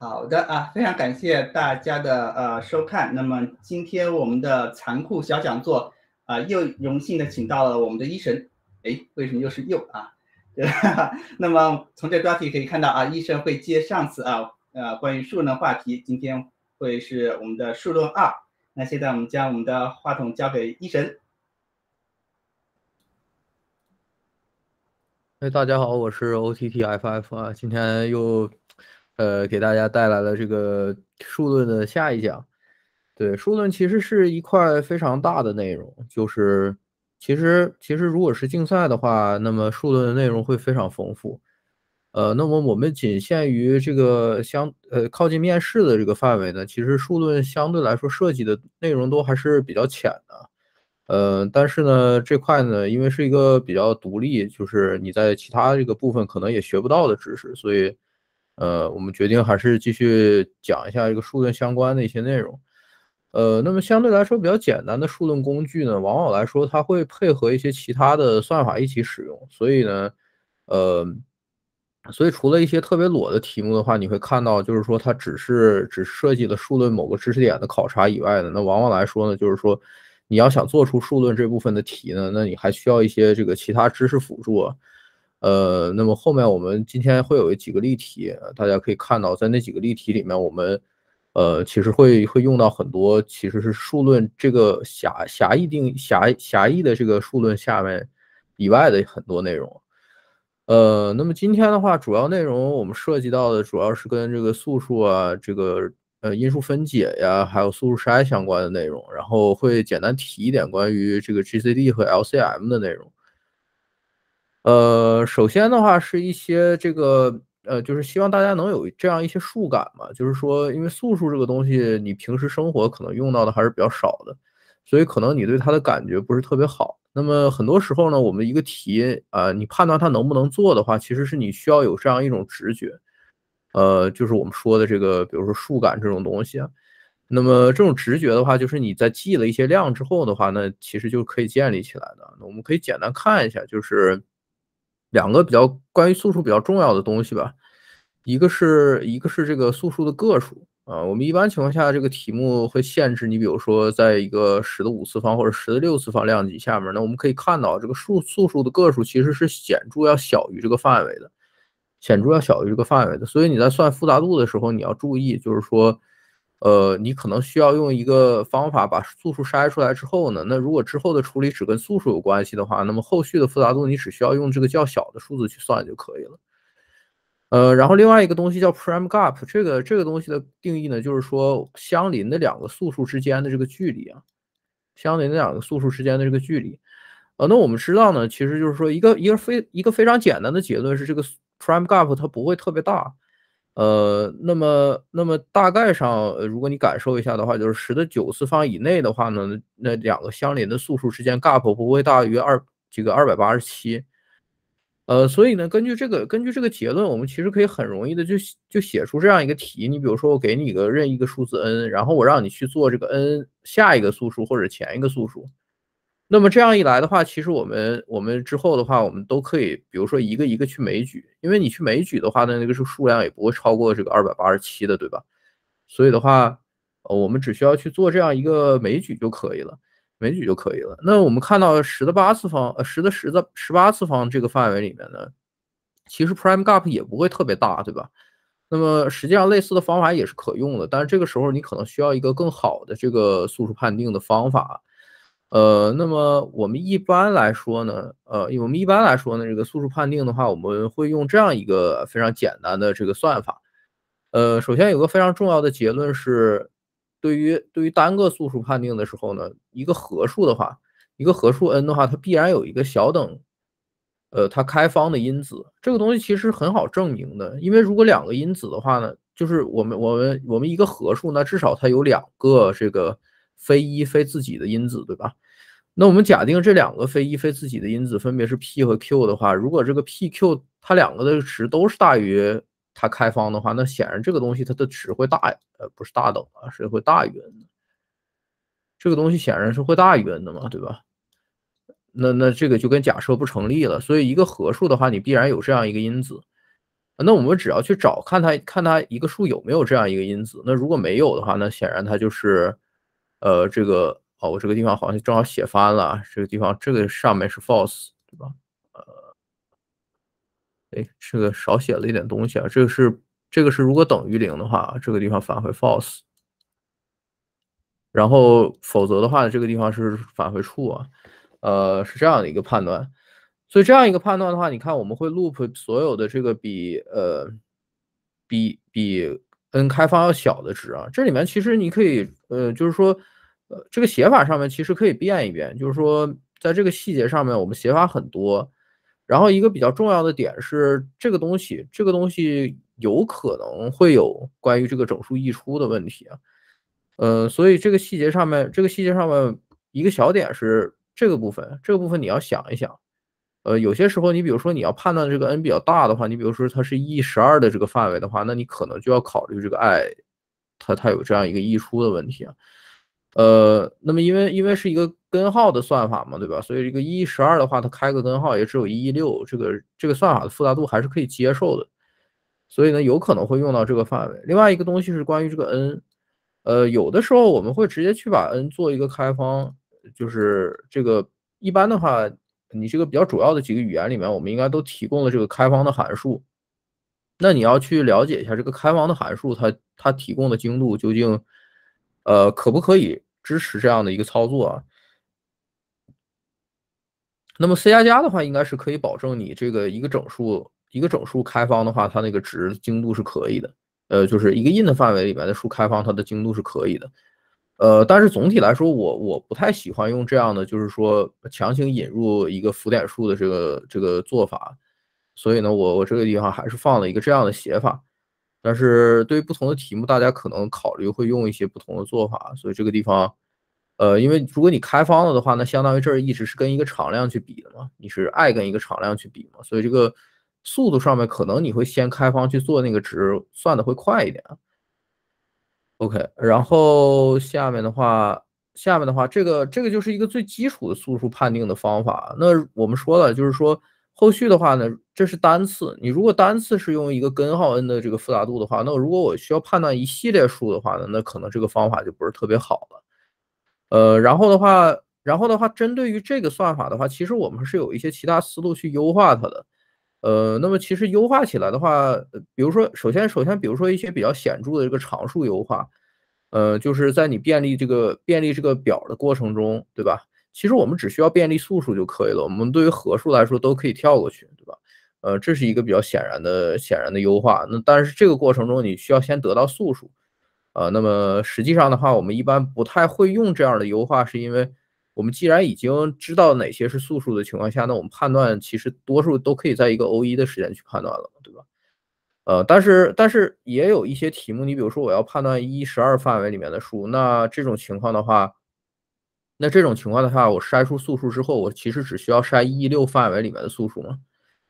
好的啊，非常感谢大家的呃收看。那么今天我们的残酷小讲座啊，又荣幸的请到了我们的医神。哎，为什么又是又啊？那么从这标题可以看到啊，医神会接上次啊呃关于数论话题，今天会是我们的数论二。那现在我们将我们的话筒交给医神。哎，大家好，我是 O T T F F 啊，今天又。呃，给大家带来了这个数论的下一讲。对，数论其实是一块非常大的内容，就是其实其实如果是竞赛的话，那么数论的内容会非常丰富。呃，那么我们仅限于这个相呃靠近面试的这个范围呢，其实数论相对来说涉及的内容都还是比较浅的。呃，但是呢这块呢，因为是一个比较独立，就是你在其他这个部分可能也学不到的知识，所以。呃，我们决定还是继续讲一下这个数论相关的一些内容。呃，那么相对来说比较简单的数论工具呢，往往来说它会配合一些其他的算法一起使用。所以呢，呃，所以除了一些特别裸的题目的话，你会看到就是说它只是只设计了数论某个知识点的考察以外的，那往往来说呢，就是说你要想做出数论这部分的题呢，那你还需要一些这个其他知识辅助。呃，那么后面我们今天会有几个例题，大家可以看到，在那几个例题里面，我们呃其实会会用到很多，其实是数论这个狭狭义定狭狭义的这个数论下面以外的很多内容。呃，那么今天的话，主要内容我们涉及到的主要是跟这个素数啊，这个呃因数分解呀，还有素数筛相关的内容，然后会简单提一点关于这个 GCD 和 LCM 的内容。呃，首先的话是一些这个呃，就是希望大家能有这样一些数感嘛，就是说，因为素数这个东西，你平时生活可能用到的还是比较少的，所以可能你对它的感觉不是特别好。那么很多时候呢，我们一个题啊，你判断它能不能做的话，其实是你需要有这样一种直觉，呃，就是我们说的这个，比如说数感这种东西啊。那么这种直觉的话，就是你在记了一些量之后的话，那其实就可以建立起来的。那我们可以简单看一下，就是。两个比较关于素数比较重要的东西吧，一个是一个是这个素数的个数啊，我们一般情况下这个题目会限制你，比如说在一个十的五次方或者十的六次方量级下面，那我们可以看到这个数素数的个数其实是显著要小于这个范围的，显著要小于这个范围的，所以你在算复杂度的时候你要注意，就是说。呃，你可能需要用一个方法把素数筛出来之后呢，那如果之后的处理只跟素数有关系的话，那么后续的复杂度你只需要用这个较小的数字去算就可以了。呃，然后另外一个东西叫 prime gap，这个这个东西的定义呢，就是说相邻的两个素数之间的这个距离啊，相邻的两个素数之间的这个距离。呃，那我们知道呢，其实就是说一个一个非一个非常简单的结论是，这个 prime gap 它不会特别大。呃，那么那么大概上，如果你感受一下的话，就是十的九次方以内的话呢，那两个相邻的素数之间 gap 不会大于二这个二百八十七。呃，所以呢，根据这个根据这个结论，我们其实可以很容易的就就写出这样一个题。你比如说，我给你一个任意一个数字 n，然后我让你去做这个 n 下一个素数或者前一个素数。那么这样一来的话，其实我们我们之后的话，我们都可以，比如说一个一个去枚举，因为你去枚举的话呢，那个数数量也不会超过这个二百八十七的，对吧？所以的话，呃，我们只需要去做这样一个枚举就可以了，枚举就可以了。那我们看到十的八次方，呃，十的十的十八次方这个范围里面呢，其实 prime gap 也不会特别大，对吧？那么实际上类似的方法也是可用的，但是这个时候你可能需要一个更好的这个素数判定的方法。呃，那么我们一般来说呢，呃，我们一般来说呢，这个素数判定的话，我们会用这样一个非常简单的这个算法。呃，首先有个非常重要的结论是，对于对于单个素数判定的时候呢，一个合数的话，一个合数 n 的话，它必然有一个小等，呃，它开方的因子。这个东西其实很好证明的，因为如果两个因子的话呢，就是我们我们我们一个合数，那至少它有两个这个。非一非自己的因子，对吧？那我们假定这两个非一非自己的因子分别是 p 和 q 的话，如果这个 p、q 它两个的值都是大于它开方的话，那显然这个东西它的值会大，呃，不是大等啊，是会大于 n 的。这个东西显然是会大于 n 的嘛，对吧？那那这个就跟假设不成立了。所以一个合数的话，你必然有这样一个因子。那我们只要去找看它看它一个数有没有这样一个因子。那如果没有的话，那显然它就是。呃，这个哦，我这个地方好像正好写翻了。这个地方，这个上面是 false，对吧？呃，哎，这个少写了一点东西啊。这个是这个是如果等于零的话，这个地方返回 false。然后否则的话，这个地方是返回 true 啊。呃，是这样的一个判断。所以这样一个判断的话，你看我们会 loop 所有的这个比呃比比。n 开方要小的值啊，这里面其实你可以，呃，就是说，呃，这个写法上面其实可以变一变，就是说，在这个细节上面，我们写法很多。然后一个比较重要的点是，这个东西，这个东西有可能会有关于这个整数溢出的问题啊，呃，所以这个细节上面，这个细节上面一个小点是这个部分，这个部分你要想一想。呃，有些时候你比如说你要判断这个 n 比较大的话，你比如说它是 e 十二的这个范围的话，那你可能就要考虑这个 i，它它有这样一个溢出的问题啊。呃，那么因为因为是一个根号的算法嘛，对吧？所以这个 e 十二的话，它开个根号也只有一 e 六，这个这个算法的复杂度还是可以接受的。所以呢，有可能会用到这个范围。另外一个东西是关于这个 n，呃，有的时候我们会直接去把 n 做一个开方，就是这个一般的话。你这个比较主要的几个语言里面，我们应该都提供了这个开方的函数。那你要去了解一下这个开方的函数，它它提供的精度究竟，呃，可不可以支持这样的一个操作啊？那么 C 加加的话，应该是可以保证你这个一个整数一个整数开方的话，它那个值精度是可以的。呃，就是一个 int 范围里面的数开方，它的精度是可以的。呃，但是总体来说，我我不太喜欢用这样的，就是说强行引入一个浮点数的这个这个做法，所以呢，我我这个地方还是放了一个这样的写法。但是对于不同的题目，大家可能考虑会用一些不同的做法，所以这个地方，呃，因为如果你开方了的话，那相当于这儿一直是跟一个常量去比的嘛，你是爱跟一个常量去比嘛，所以这个速度上面可能你会先开方去做那个值，算的会快一点。OK，然后下面的话，下面的话，这个这个就是一个最基础的素数判定的方法。那我们说了，就是说后续的话呢，这是单次。你如果单次是用一个根号 n 的这个复杂度的话，那如果我需要判断一系列数的话呢，那可能这个方法就不是特别好了。呃，然后的话，然后的话，针对于这个算法的话，其实我们是有一些其他思路去优化它的。呃，那么其实优化起来的话，比如说，首先，首先，比如说一些比较显著的这个常数优化，呃，就是在你便利这个便利这个表的过程中，对吧？其实我们只需要便利素数就可以了，我们对于合数来说都可以跳过去，对吧？呃，这是一个比较显然的、显然的优化。那但是这个过程中你需要先得到素数，呃，那么实际上的话，我们一般不太会用这样的优化，是因为。我们既然已经知道哪些是素数的情况下，那我们判断其实多数都可以在一个 O 一的时间去判断了，对吧？呃，但是但是也有一些题目，你比如说我要判断一十二范围里面的数，那这种情况的话，那这种情况的话，我筛出素数之后，我其实只需要筛一六范围里面的素数嘛，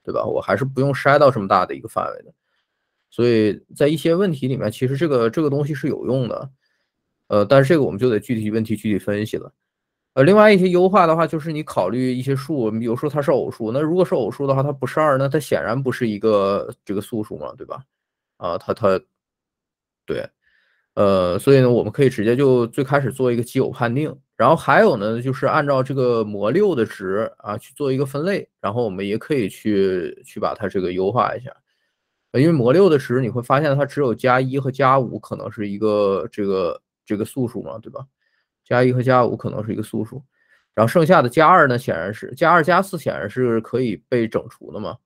对吧？我还是不用筛到这么大的一个范围的。所以在一些问题里面，其实这个这个东西是有用的，呃，但是这个我们就得具体问题具体分析了。呃，另外一些优化的话，就是你考虑一些数，比如说它是偶数，那如果是偶数的话，它不是二，那它显然不是一个这个素数嘛，对吧？啊，它它对，呃，所以呢，我们可以直接就最开始做一个奇偶判定，然后还有呢，就是按照这个模六的值啊去做一个分类，然后我们也可以去去把它这个优化一下，因为模六的值你会发现它只有加一和加五可能是一个这个这个素数嘛，对吧？加一和加五可能是一个素数，然后剩下的加二呢，显然是加二加四显然是可以被整除的嘛。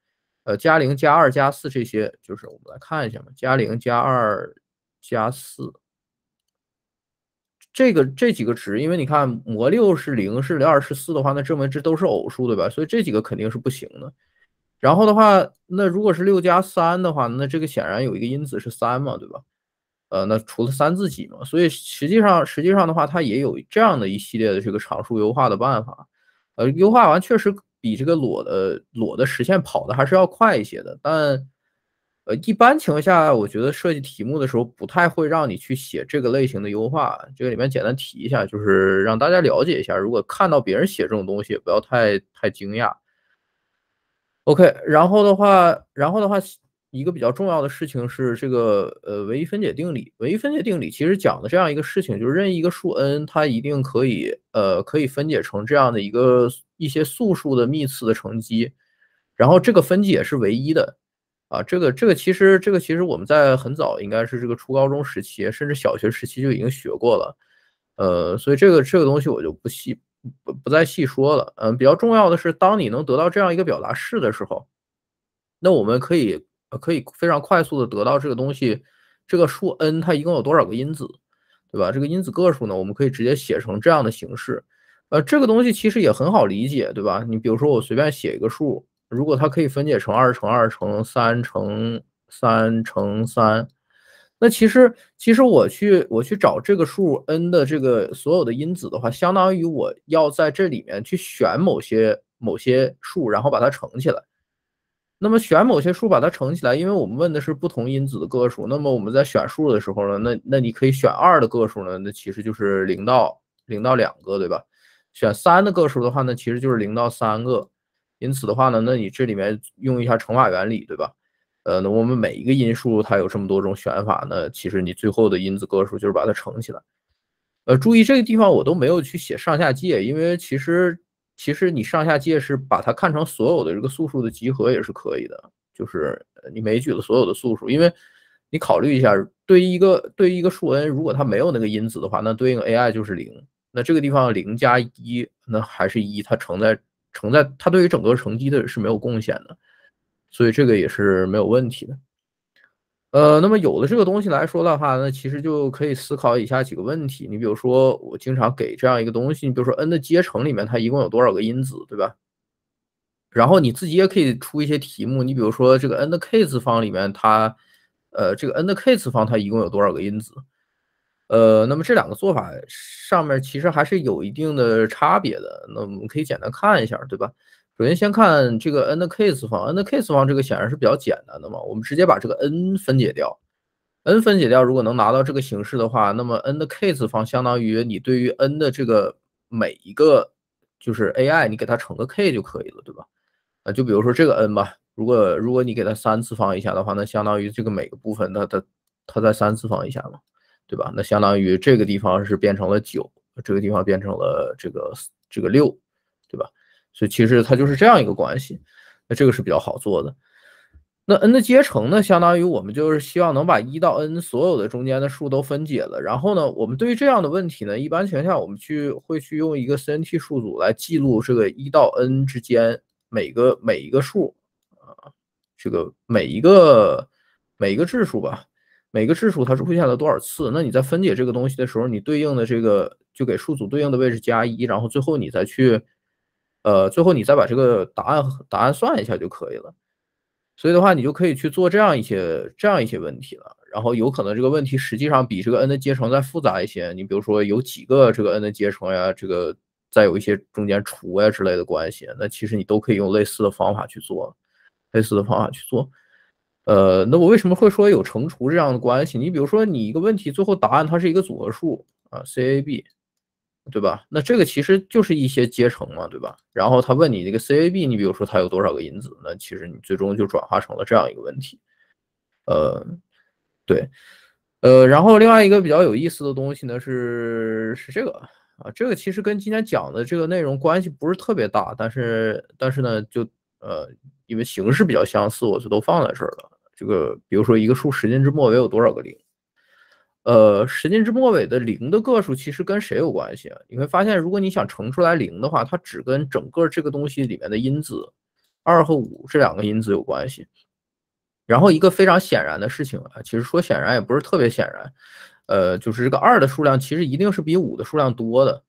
呃，加零、加二、加四这些，就是我们来看一下嘛。加零、加二、加四，这个这几个值，因为你看模六是零，是二是四的话，那证明这都是偶数对吧？所以这几个肯定是不行的。然后的话，那如果是六加三的话，那这个显然有一个因子是三嘛，对吧？呃，那除了三自己嘛，所以实际上实际上的话，它也有这样的一系列的这个常数优化的办法。呃，优化完确实比这个裸的裸的实现跑的还是要快一些的。但呃，一般情况下，我觉得设计题目的时候不太会让你去写这个类型的优化。这个里面简单提一下，就是让大家了解一下。如果看到别人写这种东西，不要太太惊讶。OK，然后的话，然后的话。一个比较重要的事情是这个呃唯一分解定理。唯一分解定理其实讲的这样一个事情，就是任意一个数 n，它一定可以呃可以分解成这样的一个一些素数的幂次的乘积，然后这个分解是唯一的啊。这个这个其实这个其实我们在很早应该是这个初高中时期，甚至小学时期就已经学过了，呃，所以这个这个东西我就不细不不再细说了。嗯，比较重要的是，当你能得到这样一个表达式的时候，那我们可以。可以非常快速的得到这个东西，这个数 n 它一共有多少个因子，对吧？这个因子个数呢，我们可以直接写成这样的形式。呃，这个东西其实也很好理解，对吧？你比如说我随便写一个数，如果它可以分解成二乘二乘三乘三乘三，那其实其实我去我去找这个数 n 的这个所有的因子的话，相当于我要在这里面去选某些某些数，然后把它乘起来。那么选某些数把它乘起来，因为我们问的是不同因子的个数。那么我们在选数的时候呢，那那你可以选二的个数呢，那其实就是零到零到两个，对吧？选三的个数的话呢，其实就是零到三个。因此的话呢，那你这里面用一下乘法原理，对吧？呃，那我们每一个因数它有这么多种选法呢，其实你最后的因子个数就是把它乘起来。呃，注意这个地方我都没有去写上下界，因为其实。其实你上下界是把它看成所有的这个素数的集合也是可以的，就是你枚举了所有的素数，因为你考虑一下，对于一个对于一个数 n，如果它没有那个因子的话，那对应 ai 就是零，那这个地方零加一，那还是一，它承载承载它对于整个乘积的是没有贡献的，所以这个也是没有问题的。呃，那么有的这个东西来说的话，那其实就可以思考以下几个问题。你比如说，我经常给这样一个东西，你比如说 n 的阶乘里面它一共有多少个因子，对吧？然后你自己也可以出一些题目，你比如说这个 n 的 k 次方里面它，呃，这个 n 的 k 次方它一共有多少个因子？呃，那么这两个做法上面其实还是有一定的差别的，那我们可以简单看一下，对吧？首先，先看这个 n 的 k 次方，n 的 k 次方这个显然是比较简单的嘛。我们直接把这个 n 分解掉，n 分解掉，如果能拿到这个形式的话，那么 n 的 k 次方相当于你对于 n 的这个每一个就是 ai，你给它乘个 k 就可以了，对吧？啊，就比如说这个 n 吧，如果如果你给它三次方一下的话，那相当于这个每个部分它它它在三次方一下嘛，对吧？那相当于这个地方是变成了九，这个地方变成了这个这个六。所以其实它就是这样一个关系，那这个是比较好做的。那 n 的阶乘呢，相当于我们就是希望能把一到 n 所有的中间的数都分解了。然后呢，我们对于这样的问题呢，一般情况下我们去会去用一个 cnt 数组来记录这个一到 n 之间每个每一个数啊，这个每一个每一个质数吧，每个质数它是出现了多少次。那你在分解这个东西的时候，你对应的这个就给数组对应的位置加一，然后最后你再去。呃，最后你再把这个答案答案算一下就可以了，所以的话，你就可以去做这样一些这样一些问题了。然后有可能这个问题实际上比这个 n 的阶乘再复杂一些，你比如说有几个这个 n 的阶乘呀，这个再有一些中间除呀之类的关系，那其实你都可以用类似的方法去做，类似的方法去做。呃，那我为什么会说有乘除这样的关系？你比如说你一个问题最后答案它是一个组合数啊，C A B。对吧？那这个其实就是一些阶乘嘛，对吧？然后他问你这个 C A B，你比如说它有多少个因子？那其实你最终就转化成了这样一个问题。呃，对，呃，然后另外一个比较有意思的东西呢是是这个啊，这个其实跟今天讲的这个内容关系不是特别大，但是但是呢，就呃，因为形式比较相似，我就都放在这儿了。这个比如说一个数十进制末尾有多少个零？呃，十进制末尾的零的个数其实跟谁有关系？你会发现，如果你想乘出来零的话，它只跟整个这个东西里面的因子二和五这两个因子有关系。然后一个非常显然的事情，啊，其实说显然也不是特别显然，呃，就是这个二的数量其实一定是比五的数量多的。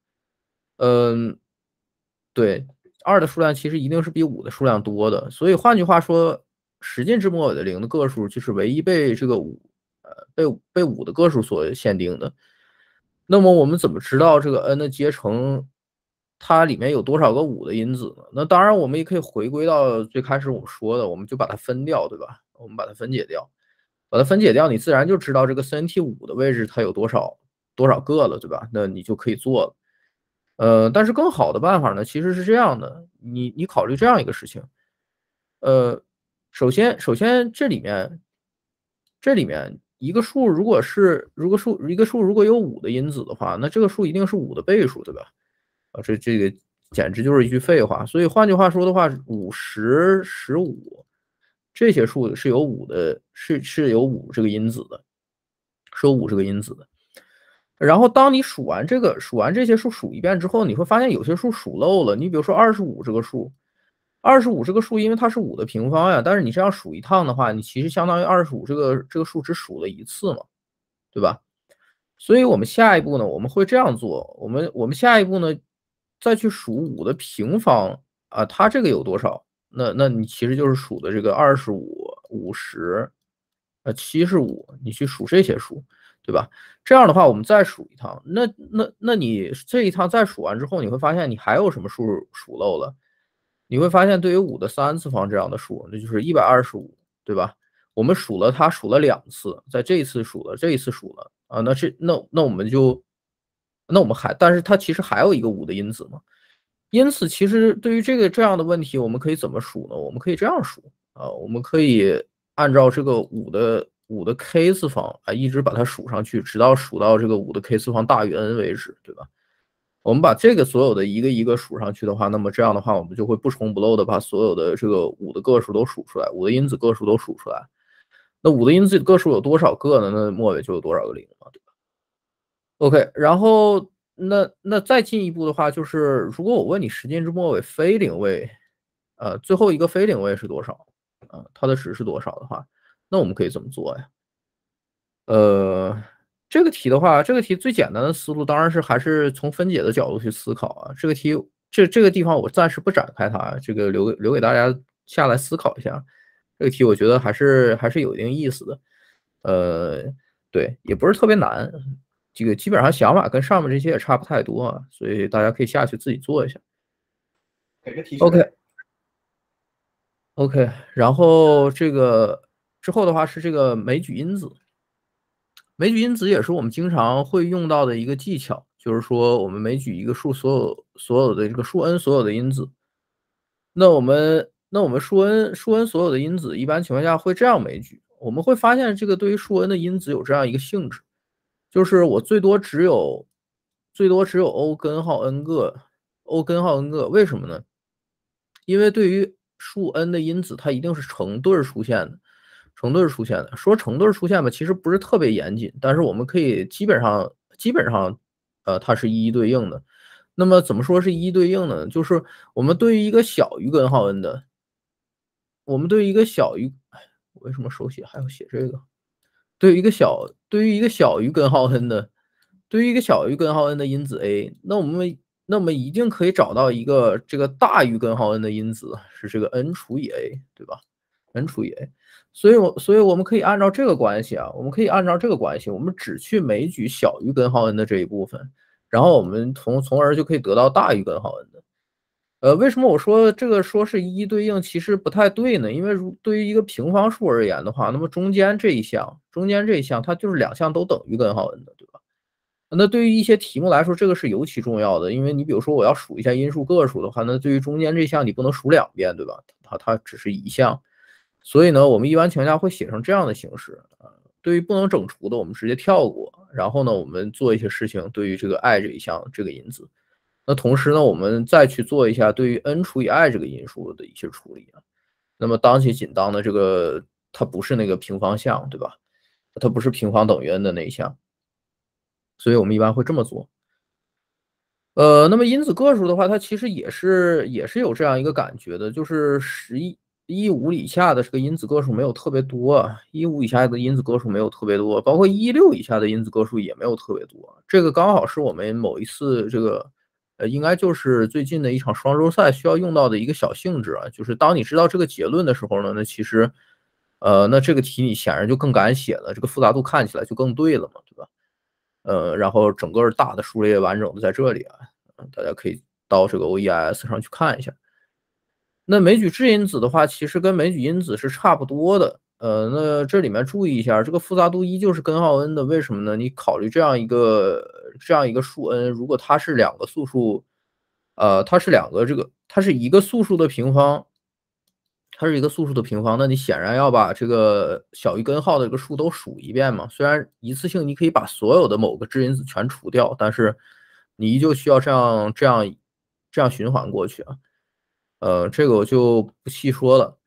嗯，对，二的数量其实一定是比五的数量多的。所以换句话说，十进制末尾的零的个数就是唯一被这个五。被被五的个数所限定的，那么我们怎么知道这个 n 的阶乘，它里面有多少个五的因子呢？那当然，我们也可以回归到最开始我们说的，我们就把它分掉，对吧？我们把它分解掉，把它分解掉，你自然就知道这个 cnt 五的位置它有多少多少个了，对吧？那你就可以做了。呃，但是更好的办法呢，其实是这样的，你你考虑这样一个事情，呃，首先首先这里面这里面。一个数如果是如果数一个数如果有五的因子的话，那这个数一定是五的倍数，对吧？啊，这这个简直就是一句废话。所以换句话说的话，五十、十五这些数是有五的，是是有五这个因子的，是有五这个因子的。然后当你数完这个数完这些数数一遍之后，你会发现有些数数漏了。你比如说二十五这个数。二十五这个数，因为它是五的平方呀，但是你这样数一趟的话，你其实相当于二十五这个这个数只数了一次嘛，对吧？所以我们下一步呢，我们会这样做，我们我们下一步呢，再去数五的平方啊，它这个有多少？那那你其实就是数的这个二十五、五十、呃七十五，你去数这些数，对吧？这样的话，我们再数一趟，那那那你这一趟再数完之后，你会发现你还有什么数数漏了？你会发现，对于五的三次方这样的数，那就是一百二十五，对吧？我们数了，它数了两次，在这一次数了，这一次数了啊。那这那那我们就，那我们还，但是它其实还有一个五的因子嘛。因此，其实对于这个这样的问题，我们可以怎么数呢？我们可以这样数啊，我们可以按照这个五的五的 k 次方啊，一直把它数上去，直到数到这个五的 k 次方大于 n 为止，对吧？我们把这个所有的一个一个数上去的话，那么这样的话，我们就会不重不漏的把所有的这个五的个数都数出来，五的因子个数都数出来。那五的因子个数有多少个呢？那末尾就有多少个零嘛，对吧？OK，然后那那再进一步的话，就是如果我问你十进制末尾非零位，呃，最后一个非零位是多少？啊，它的值是多少的话，那我们可以怎么做呀？呃。这个题的话，这个题最简单的思路当然是还是从分解的角度去思考啊。这个题，这这个地方我暂时不展开，它这个留留给大家下来思考一下。这个题我觉得还是还是有一定意思的，呃，对，也不是特别难。这个基本上想法跟上面这些也差不太多，啊，所以大家可以下去自己做一下。OK OK，然后这个之后的话是这个枚举因子。枚举因子也是我们经常会用到的一个技巧，就是说我们枚举一个数所有所有的这个数 n 所有的因子，那我们那我们数 n 数 n 所有的因子，一般情况下会这样枚举，我们会发现这个对于数 n 的因子有这样一个性质，就是我最多只有最多只有欧根号 n 个欧根号 n 个，为什么呢？因为对于数 n 的因子，它一定是成对出现的。成对出现的，说成对出现吧，其实不是特别严谨，但是我们可以基本上基本上，呃，它是一一对应的。那么怎么说是一一对应的呢？就是我们对于一个小于根号 n 的，我们对于一个小于，哎，为什么手写还要写这个？对于一个小，对于一个小于根号 n 的，对于一个小于根号 n 的因子 a，那我们那我们一定可以找到一个这个大于根号 n 的因子，是这个 n 除以 a，对吧？n 除以 a。所以，我所以我们可以按照这个关系啊，我们可以按照这个关系，我们只去枚举小于根号 n 的这一部分，然后我们从从而就可以得到大于根号 n 的。呃，为什么我说这个说是一一对应，其实不太对呢？因为如对于一个平方数而言的话，那么中间这一项，中间这一项它就是两项都等于根号 n 的，对吧？那对于一些题目来说，这个是尤其重要的，因为你比如说我要数一下因数个数的话，那对于中间这项你不能数两遍，对吧？它它只是一项。所以呢，我们一般情况下会写成这样的形式。呃，对于不能整除的，我们直接跳过。然后呢，我们做一些事情。对于这个 i 这一项这个因子，那同时呢，我们再去做一下对于 n 除以 i 这个因数的一些处理。啊。那么当且仅当的这个它不是那个平方项，对吧？它不是平方等于 n 的那一项。所以我们一般会这么做。呃，那么因子个数的话，它其实也是也是有这样一个感觉的，就是十一一五以下的这个因子个数没有特别多，一五以下的因子个数没有特别多，包括一六以下的因子个数也没有特别多。这个刚好是我们某一次这个，呃，应该就是最近的一场双周赛需要用到的一个小性质啊。就是当你知道这个结论的时候呢，那其实，呃，那这个题你显然就更敢写了，这个复杂度看起来就更对了嘛，对吧？呃，然后整个大的数列完整的在这里啊，大家可以到这个 O E S 上去看一下。那枚举质因子的话，其实跟枚举因子是差不多的。呃，那这里面注意一下，这个复杂度依旧是根号 n 的。为什么呢？你考虑这样一个这样一个数 n，如果它是两个素数，呃，它是两个这个，它是一个素数的平方，它是一个素数的平方。那你显然要把这个小于根号的这个数都数一遍嘛。虽然一次性你可以把所有的某个质因子全除掉，但是你依旧需要这样这样这样循环过去啊。呃，这个我就不细说了，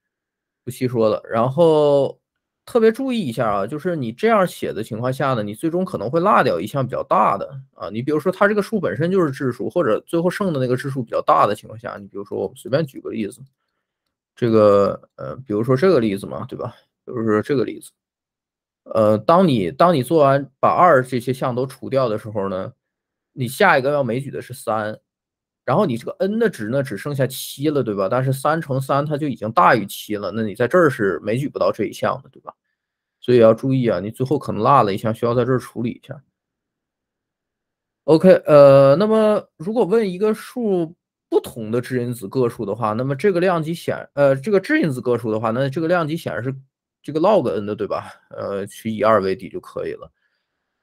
不细说了。然后特别注意一下啊，就是你这样写的情况下呢，你最终可能会落掉一项比较大的啊。你比如说，它这个数本身就是质数，或者最后剩的那个质数比较大的情况下，你比如说，我们随便举个例子，这个呃，比如说这个例子嘛，对吧？比如说这个例子。呃，当你当你做完把二这些项都除掉的时候呢，你下一个要枚举的是三。然后你这个 n 的值呢只剩下七了，对吧？但是三乘三它就已经大于七了，那你在这儿是枚举不到这一项的，对吧？所以要注意啊，你最后可能落了一项，需要在这儿处理一下。OK，呃，那么如果问一个数不同的质因子个数的话，那么这个量级显呃这个质因子个数的话，那这个量级显然是这个 log n 的，对吧？呃，取以二为底就可以了。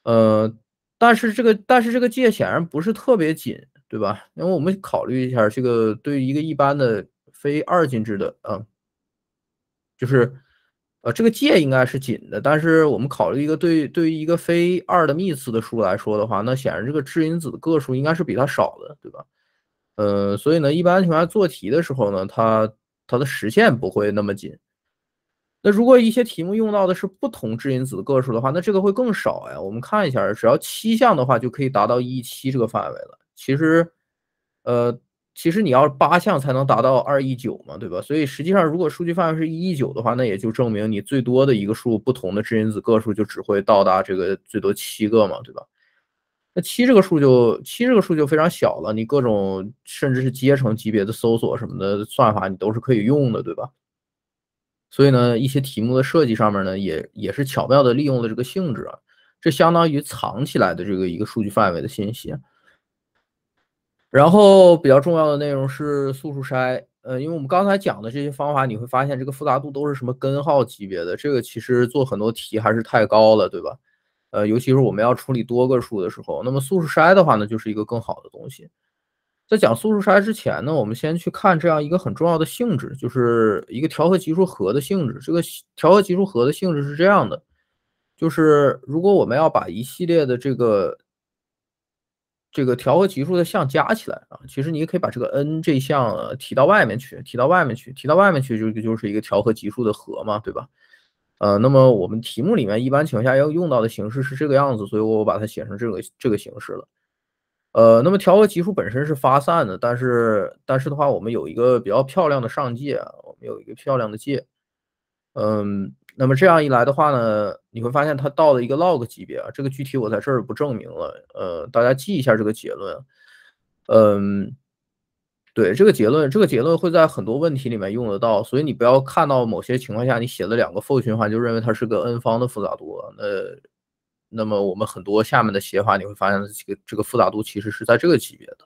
呃，但是这个但是这个界显然不是特别紧。对吧？因为我们考虑一下，这个对于一个一般的非二进制的啊，就是呃，这个界应该是紧的。但是我们考虑一个对对于一个非二的幂次的数来说的话，那显然这个质因子的个数应该是比它少的，对吧？呃，所以呢，一般情况下做题的时候呢，它它的实现不会那么紧。那如果一些题目用到的是不同质因子个数的话，那这个会更少呀。我们看一下，只要七项的话，就可以达到一七这个范围了。其实，呃，其实你要八项才能达到二亿九嘛，对吧？所以实际上，如果数据范围是一亿九的话，那也就证明你最多的一个数不同的质因子个数就只会到达这个最多七个嘛，对吧？那七这个数就七这个数就非常小了，你各种甚至是阶乘级别的搜索什么的算法你都是可以用的，对吧？所以呢，一些题目的设计上面呢，也也是巧妙的利用了这个性质，啊，这相当于藏起来的这个一个数据范围的信息。然后比较重要的内容是素数筛，呃，因为我们刚才讲的这些方法，你会发现这个复杂度都是什么根号级别的，这个其实做很多题还是太高了，对吧？呃，尤其是我们要处理多个数的时候，那么素数筛的话呢，就是一个更好的东西。在讲素数筛之前呢，我们先去看这样一个很重要的性质，就是一个调和级数和的性质。这个调和级数和的性质是这样的，就是如果我们要把一系列的这个。这个调和级数的项加起来啊，其实你也可以把这个 n 这项提到外面去，提到外面去，提到外面去，就就就是一个调和级数的和嘛，对吧？呃，那么我们题目里面一般情况下要用到的形式是这个样子，所以我把它写成这个这个形式了。呃，那么调和级数本身是发散的，但是但是的话，我们有一个比较漂亮的上界，我们有一个漂亮的界，嗯。那么这样一来的话呢，你会发现它到了一个 log 级别啊，这个具体我在这儿不证明了，呃，大家记一下这个结论，嗯，对这个结论，这个结论会在很多问题里面用得到，所以你不要看到某些情况下你写了两个 for 循环就认为它是个 n 方的复杂度，那，那么我们很多下面的写法你会发现这个这个复杂度其实是在这个级别的。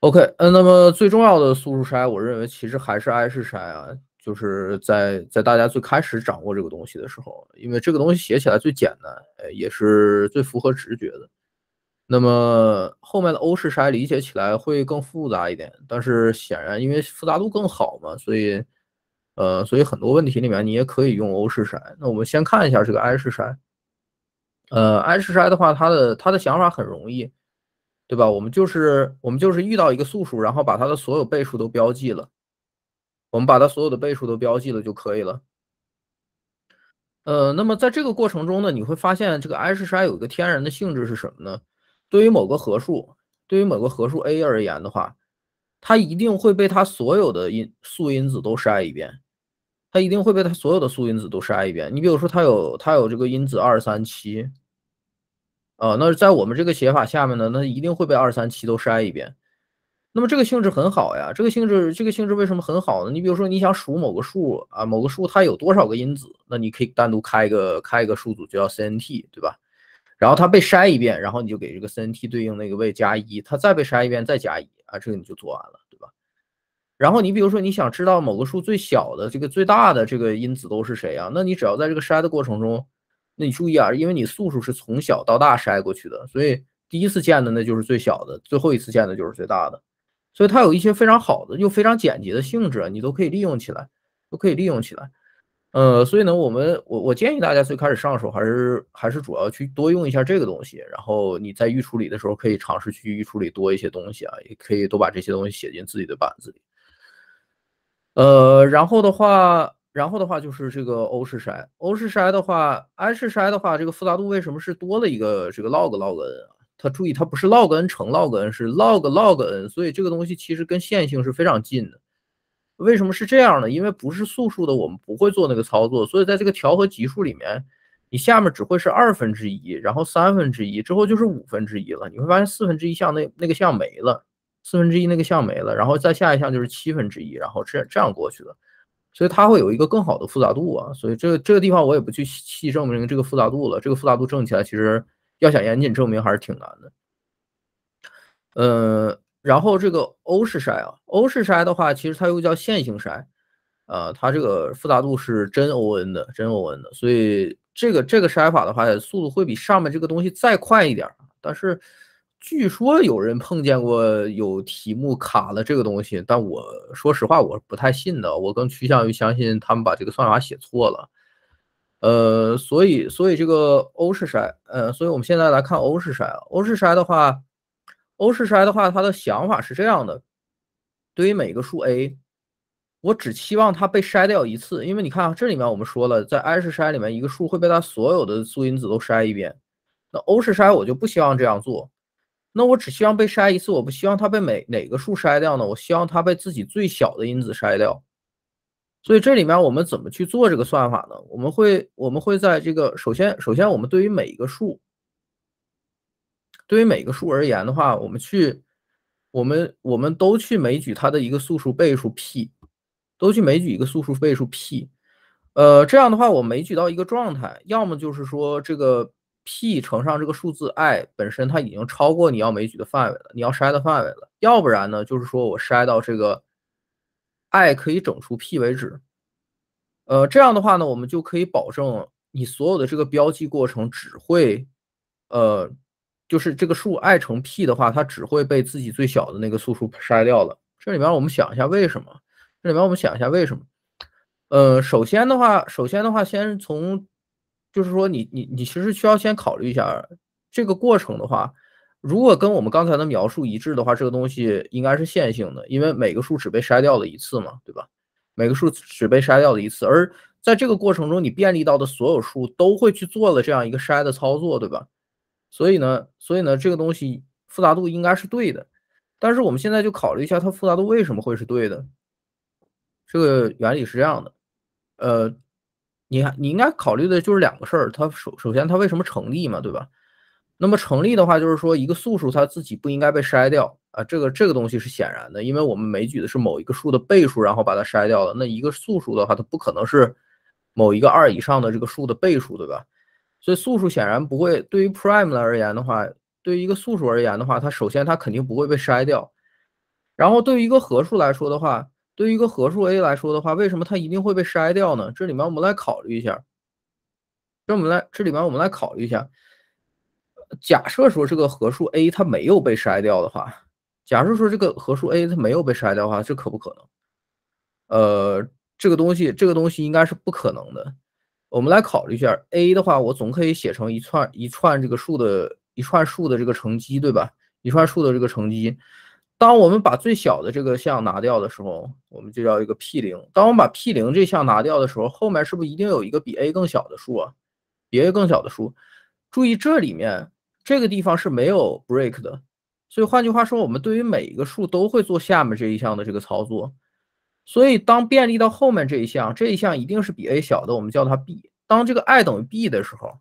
OK，嗯，那么最重要的素数筛，我认为其实还是 I 是筛啊。就是在在大家最开始掌握这个东西的时候，因为这个东西写起来最简单，呃，也是最符合直觉的。那么后面的欧式筛理解起来会更复杂一点，但是显然因为复杂度更好嘛，所以，呃，所以很多问题里面你也可以用欧式筛。那我们先看一下这个埃氏筛，呃，埃氏筛的话，它的它的想法很容易，对吧？我们就是我们就是遇到一个素数，然后把它的所有倍数都标记了。我们把它所有的倍数都标记了就可以了。呃，那么在这个过程中呢，你会发现这个埃氏筛有一个天然的性质是什么呢？对于某个合数，对于某个合数 a 而言的话，它一定会被它所有的因素因子都筛一遍，它一定会被它所有的素因子都筛一遍。你比如说，它有它有这个因子二三七，呃，那在我们这个写法下面呢，那一定会被二三七都筛一遍。那么这个性质很好呀，这个性质这个性质为什么很好呢？你比如说你想数某个数啊，某个数它有多少个因子，那你可以单独开一个开一个数组，就叫 cnt，对吧？然后它被筛一遍，然后你就给这个 cnt 对应那个位加一，它再被筛一遍再加一啊，这个你就做完了，对吧？然后你比如说你想知道某个数最小的这个最大的这个因子都是谁啊？那你只要在这个筛的过程中，那你注意啊，因为你素数是从小到大筛过去的，所以第一次见的那就是最小的，最后一次见的就是最大的。所以它有一些非常好的又非常简洁的性质，你都可以利用起来，都可以利用起来。呃，所以呢，我们我我建议大家最开始上手还是还是主要去多用一下这个东西。然后你在预处理的时候，可以尝试去预处理多一些东西啊，也可以多把这些东西写进自己的板子里。呃，然后的话，然后的话就是这个欧式筛，欧式筛的话，安式筛的话，这个复杂度为什么是多了一个这个 log log n 啊？它注意，它不是 log n 乘 log n，是 log log n，所以这个东西其实跟线性是非常近的。为什么是这样呢？因为不是素数的，我们不会做那个操作，所以在这个调和级数里面，你下面只会是二分之一，然后三分之一之后就是五分之一了。你会发现四分之一项那那个项没了，四分之一那个项没了，然后再下一项就是七分之一，然后这这样过去的，所以它会有一个更好的复杂度啊。所以这个这个地方我也不去细证明这个复杂度了，这个复杂度证起来其实。要想严谨证明还是挺难的，呃，然后这个欧式筛啊，欧式筛的话，其实它又叫线性筛，呃，它这个复杂度是真 O N 的，真 O N 的，所以这个这个筛法的话，速度会比上面这个东西再快一点。但是据说有人碰见过有题目卡了这个东西，但我说实话，我不太信的，我更趋向于相信他们把这个算法写错了。呃，所以，所以这个欧式筛，呃，所以我们现在来看欧式筛。欧式筛的话，欧式筛的话，它的想法是这样的：对于每个数 a，我只期望它被筛掉一次。因为你看，啊、这里面我们说了，在安氏筛里面，一个数会被它所有的素因子都筛一遍。那欧式筛我就不希望这样做。那我只希望被筛一次，我不希望它被每哪个数筛掉呢？我希望它被自己最小的因子筛掉。所以这里面我们怎么去做这个算法呢？我们会我们会在这个首先首先我们对于每一个数，对于每一个数而言的话，我们去我们我们都去枚举它的一个素数倍数 p，都去枚举一个素数倍数 p，呃这样的话，我枚举到一个状态，要么就是说这个 p 乘上这个数字 i 本身它已经超过你要枚举的范围了，你要筛的范围了，要不然呢就是说我筛到这个。i 可以整除 p 为止，呃，这样的话呢，我们就可以保证你所有的这个标记过程只会，呃，就是这个数 i 乘 p 的话，它只会被自己最小的那个素数筛掉了。这里面我们想一下为什么？这里面我们想一下为什么？呃，首先的话，首先的话，先从就是说，你你你其实需要先考虑一下这个过程的话。如果跟我们刚才的描述一致的话，这个东西应该是线性的，因为每个数只被筛掉了一次嘛，对吧？每个数只被筛掉了一次，而在这个过程中，你便利到的所有数都会去做了这样一个筛的操作，对吧？所以呢，所以呢，这个东西复杂度应该是对的。但是我们现在就考虑一下它复杂度为什么会是对的。这个原理是这样的，呃，你看，你应该考虑的就是两个事儿，它首首先它为什么成立嘛，对吧？那么成立的话，就是说一个素数它自己不应该被筛掉啊，这个这个东西是显然的，因为我们枚举的是某一个数的倍数，然后把它筛掉了。那一个素数的话，它不可能是某一个二以上的这个数的倍数，对吧？所以素数显然不会对于 prime 来而言的话，对于一个素数而言的话，它首先它肯定不会被筛掉。然后对于一个合数来说的话，对于一个合数 a 来说的话，为什么它一定会被筛掉呢？这里面我们来考虑一下。这我们来这里面我们来考虑一下。假设说这个合数 a 它没有被筛掉的话，假设说这个合数 a 它没有被筛掉的话，这可不可能？呃，这个东西，这个东西应该是不可能的。我们来考虑一下 a 的话，我总可以写成一串一串这个数的一串数的这个乘积，对吧？一串数的这个乘积。当我们把最小的这个项拿掉的时候，我们就叫一个 p 零。当我们把 p 零这项拿掉的时候，后面是不是一定有一个比 a 更小的数啊？比 a 更小的数。注意这里面。这个地方是没有 break 的，所以换句话说，我们对于每一个数都会做下面这一项的这个操作。所以当便利到后面这一项，这一项一定是比 a 小的，我们叫它 b。当这个 i 等于 b 的时候，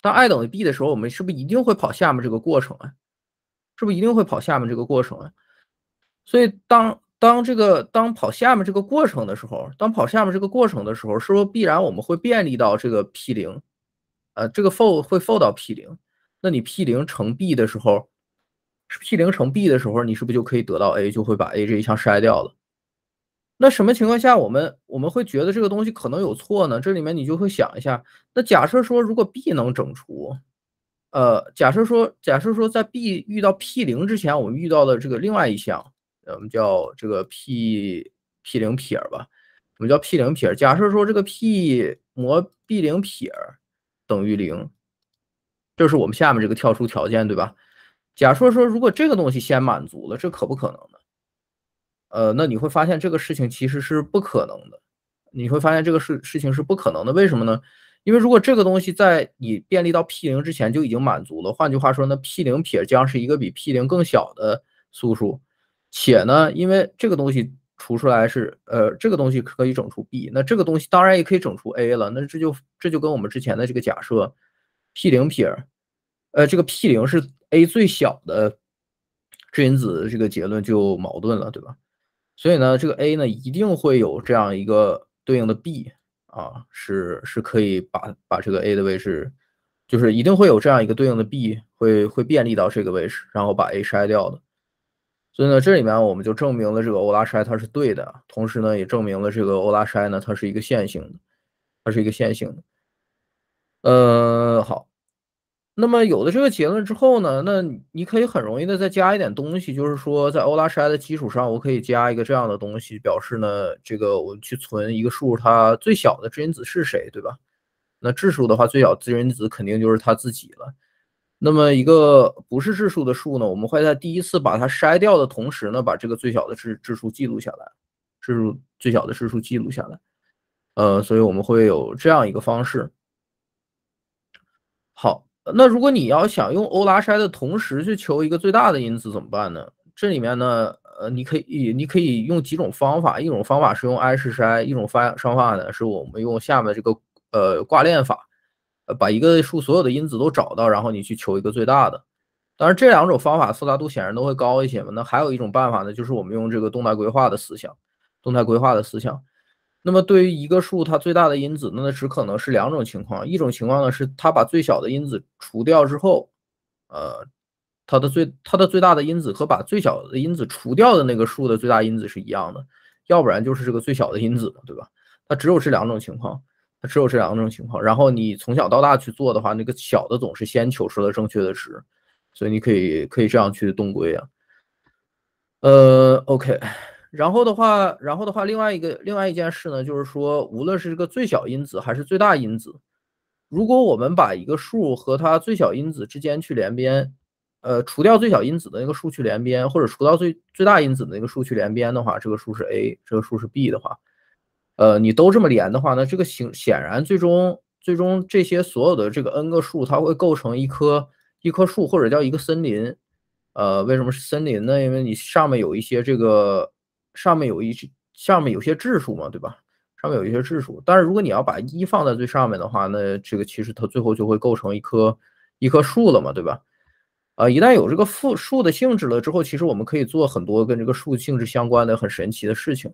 当 i 等于 b 的时候，我们是不是一定会跑下面这个过程啊？是不是一定会跑下面这个过程啊？所以当当这个当跑下面这个过程的时候，当跑下面这个过程的时候，是不是必然我们会便利到这个 p 零？呃，这个 fold 会 fold 到 p 零，那你 p 零乘 b 的时候，p 零乘 b 的时候，你是不是就可以得到 a，就会把 a 这一项筛掉了？那什么情况下我们我们会觉得这个东西可能有错呢？这里面你就会想一下，那假设说如果 b 能整除，呃，假设说假设说在 b 遇到 p 零之前，我们遇到的这个另外一项，我们叫这个 p p 零撇儿吧，我们叫 p 零撇假设说这个 p 模 b 零撇儿。等于零，这是我们下面这个跳出条件，对吧？假设说如果这个东西先满足了，这可不可能呢？呃，那你会发现这个事情其实是不可能的。你会发现这个事事情是不可能的，为什么呢？因为如果这个东西在你便利到 p 零之前就已经满足了，换句话说，那 p 零撇将是一个比 p 零更小的素数，且呢，因为这个东西。除出来是，呃，这个东西可以整除 b，那这个东西当然也可以整除 a 了，那这就这就跟我们之前的这个假设 p 零撇，呃，这个 p 零是 a 最小的质因子，这个结论就矛盾了，对吧？所以呢，这个 a 呢，一定会有这样一个对应的 b，啊，是是可以把把这个 a 的位置，就是一定会有这样一个对应的 b，会会便利到这个位置，然后把 a 筛掉的。所以呢，这里面我们就证明了这个欧拉筛它是对的，同时呢，也证明了这个欧拉筛呢，它是一个线性的，它是一个线性的。呃，好，那么有了这个结论之后呢，那你可以很容易的再加一点东西，就是说在欧拉筛的基础上，我可以加一个这样的东西，表示呢，这个我去存一个数，它最小的质因子是谁，对吧？那质数的话，最小质因子肯定就是它自己了。那么一个不是质数的数呢，我们会在第一次把它筛掉的同时呢，把这个最小的质质数记录下来，质数最小的质数记录下来，呃，所以我们会有这样一个方式。好，那如果你要想用欧拉筛的同时去求一个最大的因子怎么办呢？这里面呢，呃，你可以你可以用几种方法，一种方法是用埃氏筛，一种方方法呢是我们用下面这个呃挂链法。把一个数所有的因子都找到，然后你去求一个最大的。当然，这两种方法复杂度显然都会高一些嘛。那还有一种办法呢，就是我们用这个动态规划的思想。动态规划的思想。那么对于一个数，它最大的因子，那那只可能是两种情况：一种情况呢是它把最小的因子除掉之后，呃，它的最它的最大的因子和把最小的因子除掉的那个数的最大因子是一样的；要不然就是这个最小的因子，对吧？它只有这两种情况。它只有这两种情况。然后你从小到大去做的话，那个小的总是先求出了正确的值，所以你可以可以这样去动规啊。呃，OK。然后的话，然后的话，另外一个另外一件事呢，就是说，无论是这个最小因子还是最大因子，如果我们把一个数和它最小因子之间去连边，呃，除掉最小因子的那个数去连边，或者除到最最大因子的那个数去连边的话，这个数是 a，这个数是 b 的话。呃，你都这么连的话，那这个形显然最终最终这些所有的这个 n 个数，它会构成一棵一棵树，或者叫一个森林。呃，为什么是森林呢？因为你上面有一些这个上面有一些上面有些质数嘛，对吧？上面有一些质数。但是如果你要把一放在最上面的话，那这个其实它最后就会构成一棵一棵树了嘛，对吧？啊，一旦有这个数的性质了之后，其实我们可以做很多跟这个数性质相关的很神奇的事情。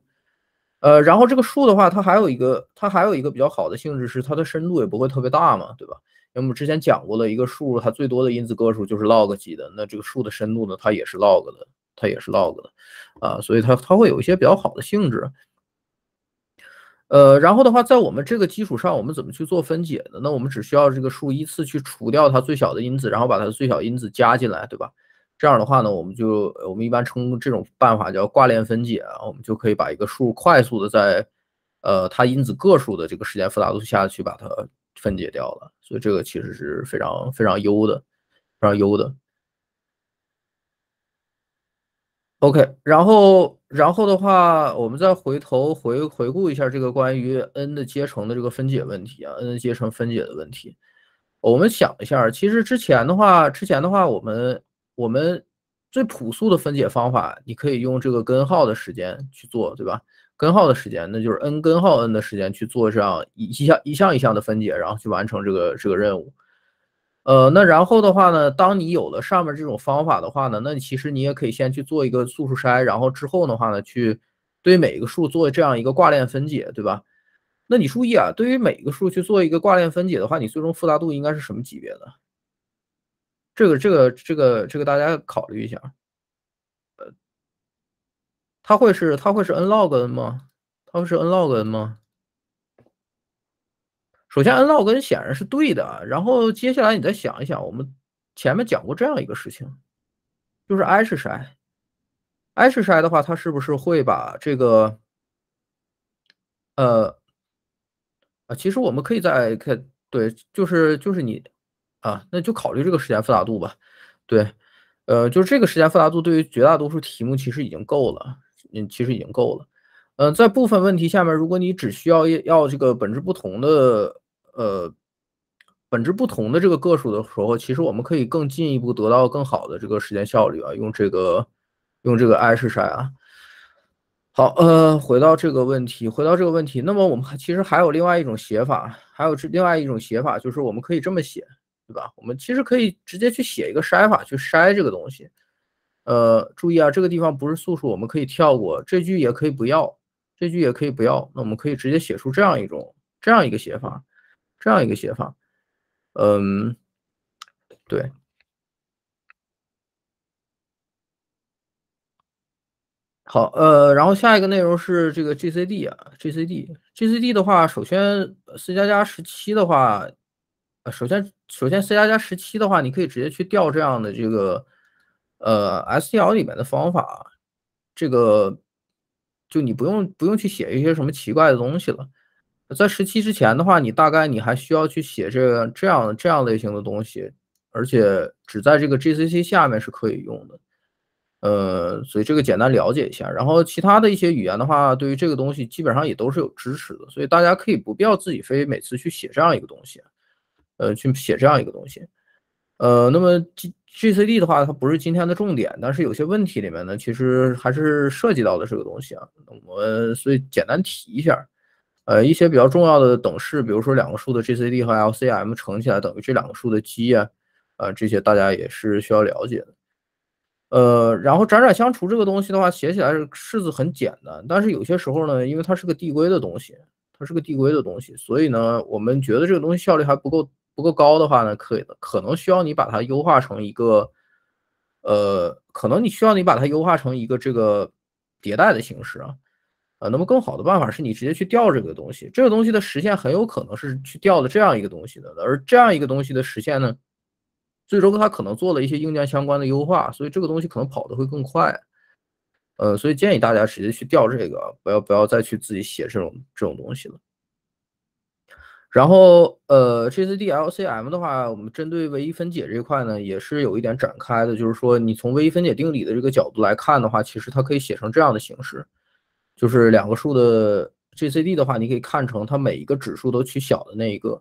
呃，然后这个数的话，它还有一个，它还有一个比较好的性质是它的深度也不会特别大嘛，对吧？因为我们之前讲过的一个数，它最多的因子个数就是 log 级的，那这个数的深度呢，它也是 log 的，它也是 log 的，啊，所以它它会有一些比较好的性质。呃，然后的话，在我们这个基础上，我们怎么去做分解的？那我们只需要这个数依次去除掉它最小的因子，然后把它的最小因子加进来，对吧？这样的话呢，我们就我们一般称这种办法叫挂链分解啊，我们就可以把一个数快速的在呃它因子个数的这个时间复杂度下去把它分解掉了，所以这个其实是非常非常优的，非常优的。OK，然后然后的话，我们再回头回回顾一下这个关于 n 的阶乘的这个分解问题啊，n 阶乘分解的问题，我们想一下，其实之前的话，之前的话我们。我们最朴素的分解方法，你可以用这个根号的时间去做，对吧？根号的时间，那就是 n 根号 n 的时间去做这样一一项一项一项的分解，然后去完成这个这个任务。呃，那然后的话呢，当你有了上面这种方法的话呢，那其实你也可以先去做一个素数筛，然后之后的话呢，去对每个数做这样一个挂链分解，对吧？那你注意啊，对于每个数去做一个挂链分解的话，你最终复杂度应该是什么级别的？这个这个这个这个大家考虑一下，呃，它会是它会是 n log n 吗？它会是 n log n 吗？首先 n log 显然是对的，然后接下来你再想一想，我们前面讲过这样一个事情，就是 i 是谁？i 是谁的话，它是不是会把这个，呃，啊，其实我们可以在看，对，就是就是你。啊，那就考虑这个时间复杂度吧。对，呃，就这个时间复杂度对于绝大多数题目其实已经够了，嗯，其实已经够了。嗯，在部分问题下面，如果你只需要要这个本质不同的呃本质不同的这个个数的时候，其实我们可以更进一步得到更好的这个时间效率啊，用这个用这个 i 是筛啊。好，呃，回到这个问题，回到这个问题，那么我们其实还有另外一种写法，还有这另外一种写法，就是我们可以这么写。对吧？我们其实可以直接去写一个筛法去筛这个东西。呃，注意啊，这个地方不是素数，我们可以跳过这句，也可以不要，这句也可以不要。那我们可以直接写出这样一种这样一个写法，这样一个写法。嗯，对。好，呃，然后下一个内容是这个 GCD 啊，GCD，GCD 的话，首先 C 加加十七的话。首先，首先 C 加加十七的话，你可以直接去调这样的这个呃 S t L 里面的方法，这个就你不用不用去写一些什么奇怪的东西了。在十七之前的话，你大概你还需要去写这这样这样类型的东西，而且只在这个 G C C 下面是可以用的。呃，所以这个简单了解一下。然后其他的一些语言的话，对于这个东西基本上也都是有支持的，所以大家可以不必要自己非每次去写这样一个东西。呃，去写这样一个东西，呃，那么 G GCD 的话，它不是今天的重点，但是有些问题里面呢，其实还是涉及到的这个东西啊，我们所以简单提一下，呃，一些比较重要的等式，比如说两个数的 GCD 和 LCM 乘起来等于这两个数的积呀，呃，这些大家也是需要了解的，呃，然后辗转相除这个东西的话，写起来式子很简单，但是有些时候呢，因为它是个递归的东西，它是个递归的东西，所以呢，我们觉得这个东西效率还不够。不够高的话呢，可以可能需要你把它优化成一个，呃，可能你需要你把它优化成一个这个迭代的形式啊，呃，那么更好的办法是你直接去调这个东西，这个东西的实现很有可能是去调的这样一个东西的，而这样一个东西的实现呢，最终它可能做了一些硬件相关的优化，所以这个东西可能跑的会更快，呃，所以建议大家直接去调这个，不要不要再去自己写这种这种东西了。然后，呃，GCDLCM 的话，我们针对唯一分解这一块呢，也是有一点展开的。就是说，你从唯一分解定理的这个角度来看的话，其实它可以写成这样的形式，就是两个数的 GCD 的话，你可以看成它每一个指数都取小的那一个。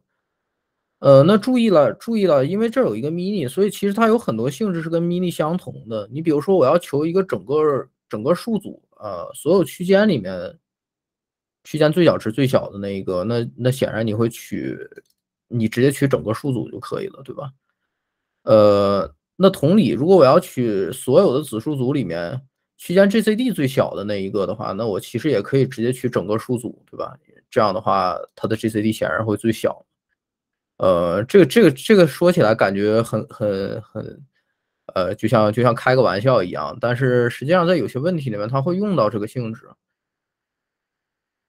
呃，那注意了，注意了，因为这有一个 min，i 所以其实它有很多性质是跟 min i 相同的。你比如说，我要求一个整个整个数组呃，所有区间里面。区间最小值最小的那一个，那那显然你会取，你直接取整个数组就可以了，对吧？呃，那同理，如果我要取所有的子数组里面区间 GCD 最小的那一个的话，那我其实也可以直接取整个数组，对吧？这样的话，它的 GCD 显然会最小。呃，这个这个这个说起来感觉很很很，呃，就像就像开个玩笑一样，但是实际上在有些问题里面，它会用到这个性质。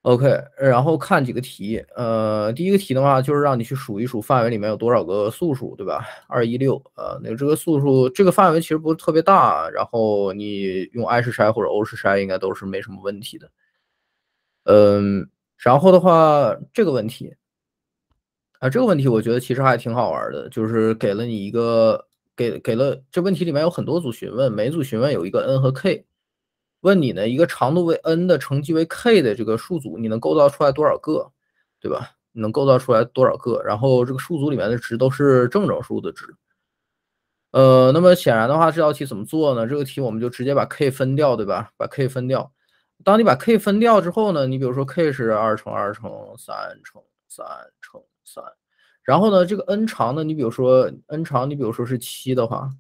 OK，然后看几个题，呃，第一个题的话就是让你去数一数范围里面有多少个素数，对吧？二一六，呃，那这个素数这个范围其实不是特别大，然后你用 I 试筛或者欧式筛应该都是没什么问题的。嗯，然后的话这个问题啊，这个问题我觉得其实还挺好玩的，就是给了你一个给给了这问题里面有很多组询问，每组询问有一个 n 和 k。问你呢，一个长度为 n 的乘积为 k 的这个数组，你能构造出来多少个，对吧？你能构造出来多少个？然后这个数组里面的值都是正整数的值。呃，那么显然的话，这道题怎么做呢？这个题我们就直接把 k 分掉，对吧？把 k 分掉。当你把 k 分掉之后呢，你比如说 k 是二乘二乘三乘三乘三，然后呢，这个 n 长呢，你比如说 n 长，你比如说是七的话。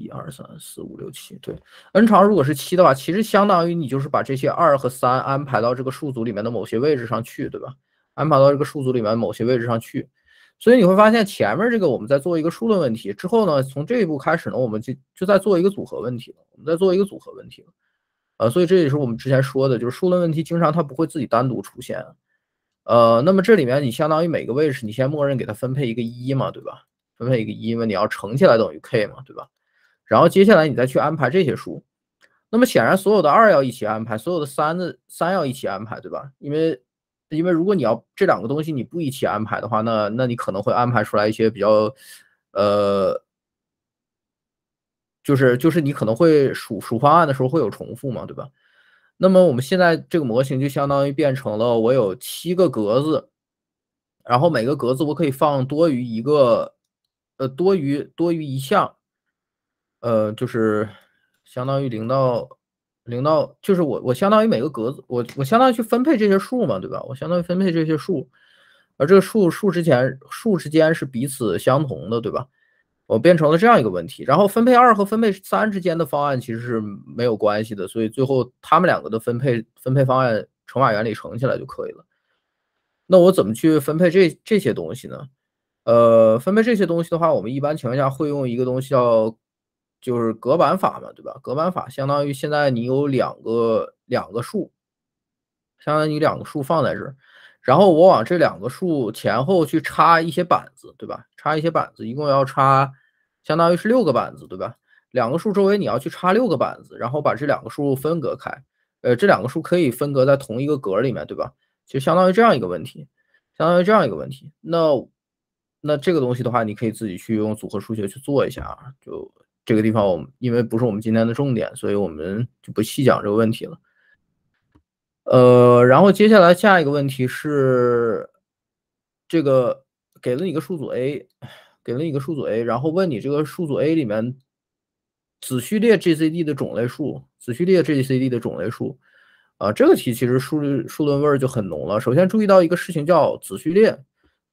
一二三四五六七，对，n 长如果是七的话，其实相当于你就是把这些二和三安排到这个数组里面的某些位置上去，对吧？安排到这个数组里面某些位置上去，所以你会发现前面这个我们在做一个数论问题之后呢，从这一步开始呢，我们就就在做一个组合问题了，我们在做一个组合问题了，呃，所以这也是我们之前说的，就是数论问题经常它不会自己单独出现，呃，那么这里面你相当于每个位置你先默认给它分配一个一嘛，对吧？分配一个一，因为你要乘起来等于 k 嘛，对吧？然后接下来你再去安排这些书，那么显然所有的二要一起安排，所有的三的三要一起安排，对吧？因为，因为如果你要这两个东西你不一起安排的话，那那你可能会安排出来一些比较，呃，就是就是你可能会数数方案的时候会有重复嘛，对吧？那么我们现在这个模型就相当于变成了我有七个格子，然后每个格子我可以放多于一个，呃，多于多于一项。呃，就是相当于零到零到，就是我我相当于每个格子，我我相当于去分配这些数嘛，对吧？我相当于分配这些数，而这个数数之前数之间是彼此相同的，对吧？我变成了这样一个问题。然后分配二和分配三之间的方案其实是没有关系的，所以最后他们两个的分配分配方案乘法原理乘起来就可以了。那我怎么去分配这这些东西呢？呃，分配这些东西的话，我们一般情况下会用一个东西叫。就是隔板法嘛，对吧？隔板法相当于现在你有两个两个数，相当于你两个数放在这儿，然后我往这两个数前后去插一些板子，对吧？插一些板子，一共要插，相当于是六个板子，对吧？两个数周围你要去插六个板子，然后把这两个数分隔开。呃，这两个数可以分隔在同一个格里面，对吧？就相当于这样一个问题，相当于这样一个问题。那那这个东西的话，你可以自己去用组合数学去做一下，啊，就。这个地方我们因为不是我们今天的重点，所以我们就不细讲这个问题了。呃，然后接下来下一个问题是，这个给了你一个数组 A，给了你一个数组 A，然后问你这个数组 A 里面子序列 GCD 的种类数，子序列 GCD 的种类数。啊，这个题其实数论数论味儿就很浓了。首先注意到一个事情叫子序列，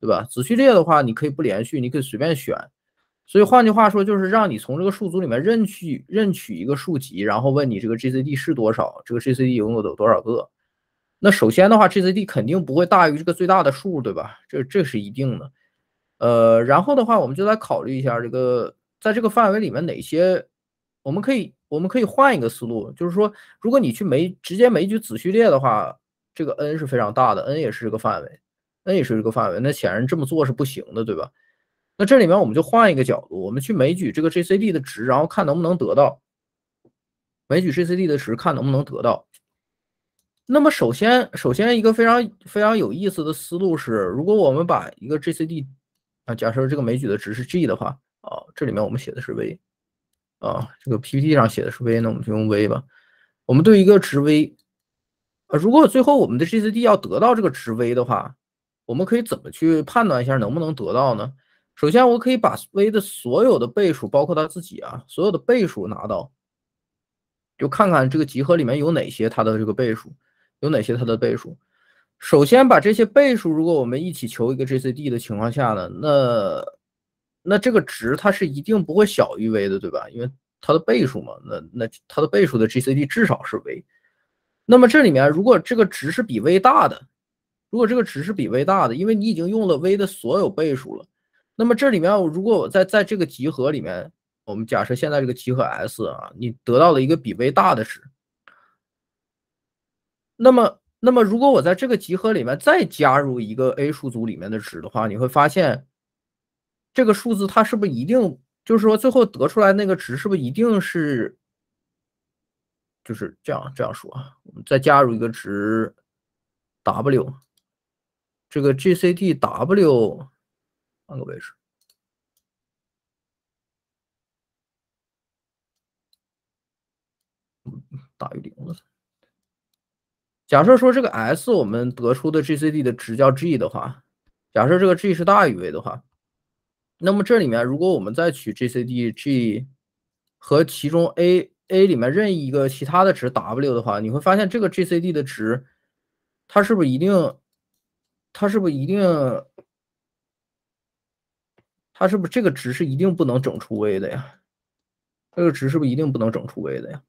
对吧？子序列的话，你可以不连续，你可以随便选。所以换句话说，就是让你从这个数组里面任取任取一个数集，然后问你这个 GCD 是多少，这个 GCD 拥有的多少个。那首先的话，GCD 肯定不会大于这个最大的数，对吧？这这是一定的。呃，然后的话，我们就来考虑一下这个在这个范围里面哪些我们可以我们可以换一个思路，就是说，如果你去枚直接枚举子序列的话，这个 n 是非常大的，n 也是这个范围，n 也是这个范围。那显然这么做是不行的，对吧？那这里面我们就换一个角度，我们去枚举这个 JCD 的值，然后看能不能得到枚举 JCD 的值，看能不能得到。那么首先，首先一个非常非常有意思的思路是，如果我们把一个 JCD 啊，假设这个枚举的值是 g 的话啊，这里面我们写的是 v 啊，这个 PPT 上写的是 v，那我们就用 v 吧。我们对一个值 v 啊，如果最后我们的 JCD 要得到这个值 v 的话，我们可以怎么去判断一下能不能得到呢？首先，我可以把 v 的所有的倍数，包括它自己啊，所有的倍数拿到，就看看这个集合里面有哪些它的这个倍数，有哪些它的倍数。首先把这些倍数，如果我们一起求一个 GCD 的情况下呢，那那这个值它是一定不会小于 v 的，对吧？因为它的倍数嘛，那那它的倍数的 GCD 至少是 v。那么这里面如果这个值是比 v 大的，如果这个值是比 v 大的，因为你已经用了 v 的所有倍数了。那么这里面，如果我在在这个集合里面，我们假设现在这个集合 S 啊，你得到了一个比 v 大的值。那么，那么如果我在这个集合里面再加入一个 a 数组里面的值的话，你会发现，这个数字它是不是一定，就是说最后得出来那个值是不是一定是，就是这样这样说啊？我们再加入一个值 w，这个 gcd w。换个位置，大于零了。假设说这个 s 我们得出的 gcd 的值叫 g 的话，假设这个 g 是大于 V 的话，那么这里面如果我们再取 gcd g 和其中 a a 里面任意一个其他的值 w 的话，你会发现这个 gcd 的值，它是不是一定，它是不是一定？它是不是这个值是一定不能整出 v 的呀？这个值是不是一定不能整出 v 的呀？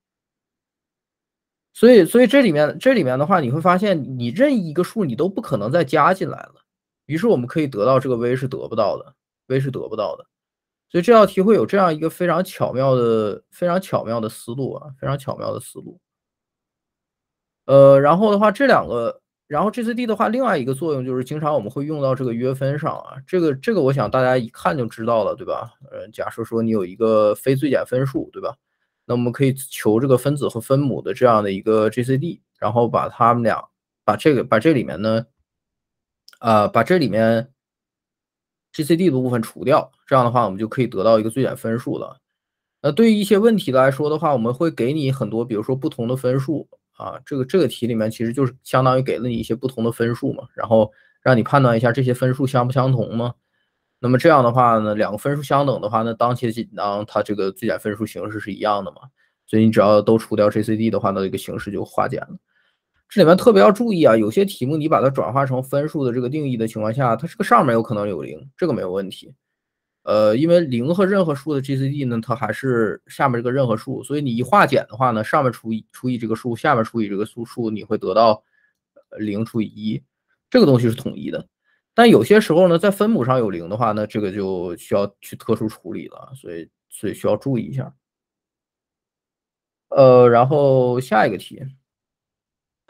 所以，所以这里面，这里面的话，你会发现，你任意一个数你都不可能再加进来了。于是我们可以得到，这个 v 是得不到的，v 是得不到的。所以这道题会有这样一个非常巧妙的、非常巧妙的思路啊，非常巧妙的思路。呃，然后的话，这两个。然后 GCD 的话，另外一个作用就是，经常我们会用到这个约分上啊。这个这个，我想大家一看就知道了，对吧？呃，假设说你有一个非最简分数，对吧？那我们可以求这个分子和分母的这样的一个 GCD，然后把它们俩，把这个把这里面呢，啊，把这里面 GCD 的部分除掉，这样的话我们就可以得到一个最简分数了。那对于一些问题来说的话，我们会给你很多，比如说不同的分数。啊，这个这个题里面其实就是相当于给了你一些不同的分数嘛，然后让你判断一下这些分数相不相同嘛。那么这样的话呢，两个分数相等的话，那当前紧当它这个最简分数形式是一样的嘛。所以你只要都除掉 j c d 的话，那这个形式就化简了。这里面特别要注意啊，有些题目你把它转化成分数的这个定义的情况下，它这个上面有可能有零，这个没有问题。呃，因为零和任何数的 GCD 呢，它还是下面这个任何数，所以你一化简的话呢，上面除以除以这个数，下面除以这个数数，你会得到零除以一，这个东西是统一的。但有些时候呢，在分母上有零的话呢，这个就需要去特殊处理了，所以所以需要注意一下。呃，然后下一个题，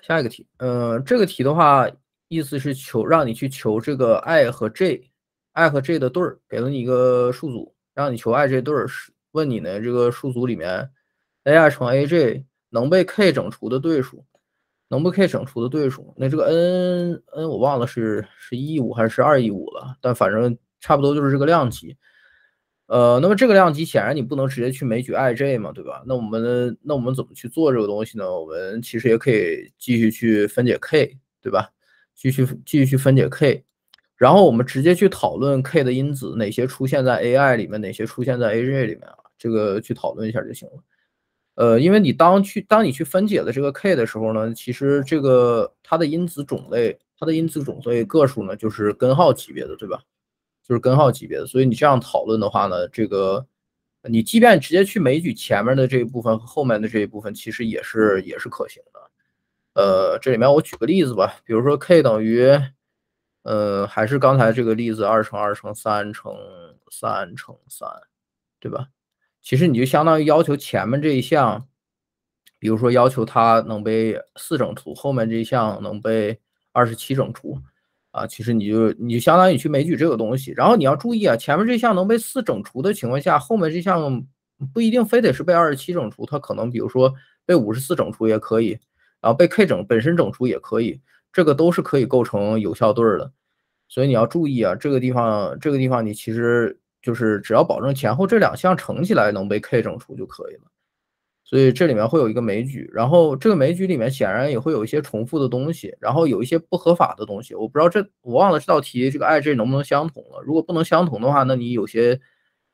下一个题，呃，这个题的话，意思是求让你去求这个 i 和 j。i 和 j 的对儿给了你一个数组，让你求 i j 对儿问你呢这个数组里面 ai 乘 aj 能被 k 整除的对数，能被 k 整除的对数，那这个 n n 我忘了是是一五还是二一五了，但反正差不多就是这个量级。呃，那么这个量级显然你不能直接去枚举 ij 嘛，对吧？那我们那我们怎么去做这个东西呢？我们其实也可以继续去分解 k，对吧？继续继续去分解 k。然后我们直接去讨论 k 的因子哪些出现在 AI 里面，哪些出现在 a j 里面啊？这个去讨论一下就行了。呃，因为你当去当你去分解的这个 k 的时候呢，其实这个它的因子种类，它的因子种类个数呢，就是根号级别的，对吧？就是根号级别的。所以你这样讨论的话呢，这个你即便直接去枚举前面的这一部分和后面的这一部分，其实也是也是可行的。呃，这里面我举个例子吧，比如说 k 等于。呃，还是刚才这个例子，二乘二乘三乘三乘三，对吧？其实你就相当于要求前面这一项，比如说要求它能被四整除，后面这一项能被二十七整除，啊，其实你就你就相当于去枚举这个东西。然后你要注意啊，前面这项能被四整除的情况下，后面这项不一定非得是被二十七整除，它可能比如说被五十四整除也可以，然后被 k 整本身整除也可以。这个都是可以构成有效对儿的，所以你要注意啊，这个地方，这个地方你其实就是只要保证前后这两项乘起来能被 k 整除就可以了。所以这里面会有一个枚举，然后这个枚举里面显然也会有一些重复的东西，然后有一些不合法的东西。我不知道这我忘了这道题这个 i j 能不能相同了。如果不能相同的话，那你有些，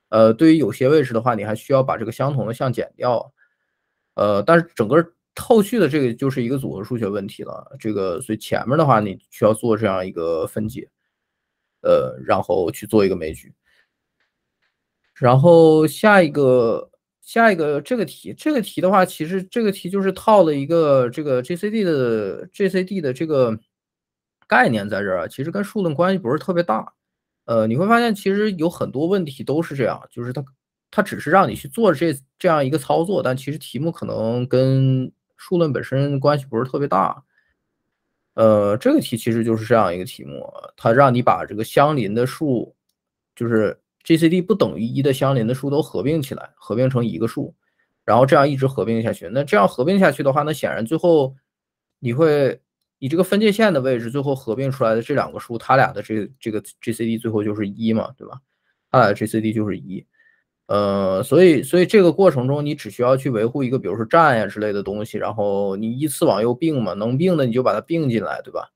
呃，对于有些位置的话，你还需要把这个相同的项减掉。呃，但是整个。后续的这个就是一个组合数学问题了，这个所以前面的话你需要做这样一个分解，呃，然后去做一个枚举，然后下一个下一个这个题，这个题的话，其实这个题就是套了一个这个 GCD 的 GCD 的这个概念在这儿，其实跟数论关系不是特别大，呃，你会发现其实有很多问题都是这样，就是它它只是让你去做这这样一个操作，但其实题目可能跟数论本身关系不是特别大，呃，这个题其实就是这样一个题目，它让你把这个相邻的数，就是 GCD 不等于一的相邻的数都合并起来，合并成一个数，然后这样一直合并下去。那这样合并下去的话，那显然最后你会，你这个分界线的位置，最后合并出来的这两个数，它俩的这这个 GCD 最后就是一嘛，对吧？它俩的 GCD 就是一。呃，所以所以这个过程中，你只需要去维护一个，比如说站呀之类的东西，然后你依次往右并嘛，能并的你就把它并进来，对吧？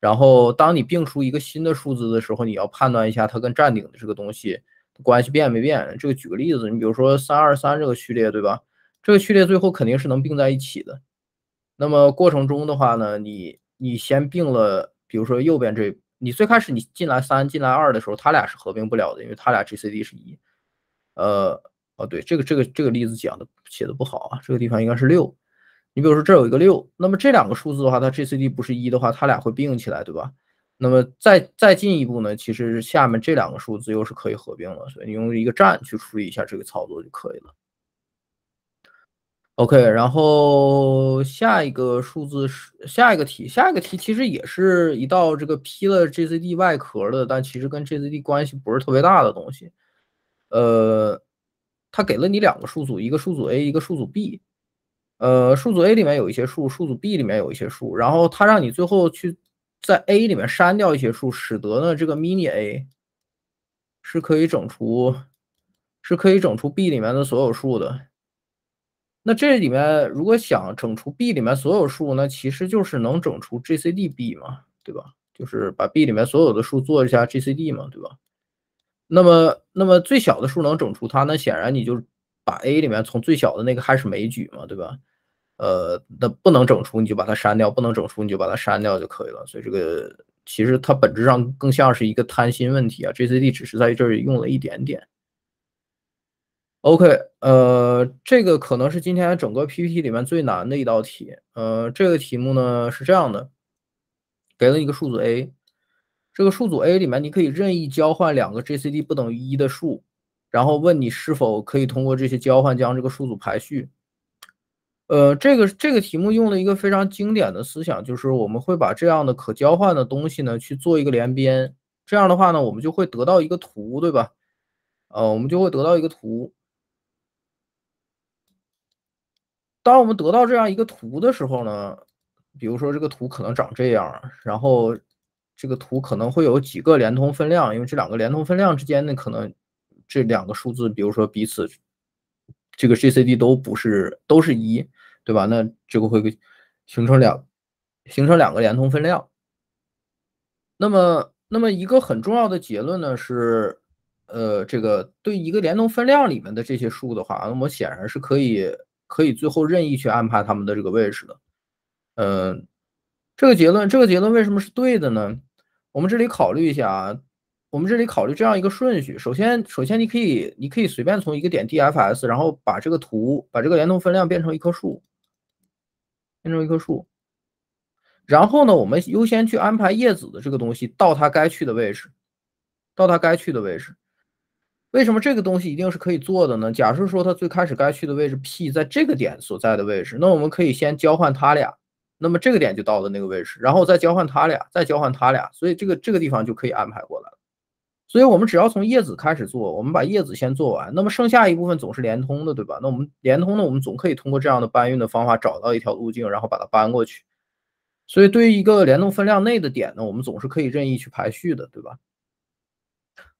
然后当你并出一个新的数字的时候，你要判断一下它跟站顶的这个东西关系变没变。这个举个例子，你比如说三二三这个序列，对吧？这个序列最后肯定是能并在一起的。那么过程中的话呢，你你先并了，比如说右边这，你最开始你进来三进来二的时候，它俩是合并不了的，因为它俩 GCD 是一。呃，哦，对，这个这个这个例子讲的写的不好啊，这个地方应该是六。你比如说这有一个六，那么这两个数字的话，它 GCD 不是一的话，它俩会并起来，对吧？那么再再进一步呢，其实下面这两个数字又是可以合并了，所以你用一个占去处理一下这个操作就可以了。OK，然后下一个数字是下一个题，下一个题其实也是一道这个批了 GCD 外壳的，但其实跟 GCD 关系不是特别大的东西。呃，他给了你两个数组，一个数组 A，一个数组 B。呃，数组 A 里面有一些数，数组 B 里面有一些数。然后他让你最后去在 A 里面删掉一些数，使得呢这个 minA i 是可以整除，是可以整除 B 里面的所有数的。那这里面如果想整除 B 里面所有数，那其实就是能整除 gcdB 嘛，对吧？就是把 B 里面所有的数做一下 gcd 嘛，对吧？那么，那么最小的数能整出它，那显然你就把 a 里面从最小的那个开始枚举嘛，对吧？呃，那不能整出你就把它删掉，不能整出你就把它删掉就可以了。所以这个其实它本质上更像是一个贪心问题啊。GCD 只是在这儿用了一点点。OK，呃，这个可能是今天整个 PPT 里面最难的一道题。呃，这个题目呢是这样的，给了一个数字 a。这个数组 a 里面，你可以任意交换两个 gcd 不等于一的数，然后问你是否可以通过这些交换将这个数组排序。呃，这个这个题目用了一个非常经典的思想，就是我们会把这样的可交换的东西呢去做一个连边，这样的话呢，我们就会得到一个图，对吧？呃，我们就会得到一个图。当我们得到这样一个图的时候呢，比如说这个图可能长这样，然后。这个图可能会有几个连通分量，因为这两个连通分量之间那可能，这两个数字，比如说彼此，这个 gcd 都不是都是一，对吧？那这个会形成两形成两个连通分量。那么，那么一个很重要的结论呢是，呃，这个对一个连通分量里面的这些数的话，那么显然是可以可以最后任意去安排它们的这个位置的。嗯，这个结论这个结论为什么是对的呢？我们这里考虑一下啊，我们这里考虑这样一个顺序。首先，首先你可以，你可以随便从一个点 DFS，然后把这个图，把这个联动分量变成一棵树，变成一棵树。然后呢，我们优先去安排叶子的这个东西到它该去的位置，到它该去的位置。为什么这个东西一定是可以做的呢？假设说它最开始该去的位置 P 在这个点所在的位置，那我们可以先交换它俩。那么这个点就到了那个位置，然后再交换它俩，再交换它俩，所以这个这个地方就可以安排过来了。所以，我们只要从叶子开始做，我们把叶子先做完，那么剩下一部分总是连通的，对吧？那我们连通呢，我们总可以通过这样的搬运的方法找到一条路径，然后把它搬过去。所以，对于一个联动分量内的点呢，我们总是可以任意去排序的，对吧？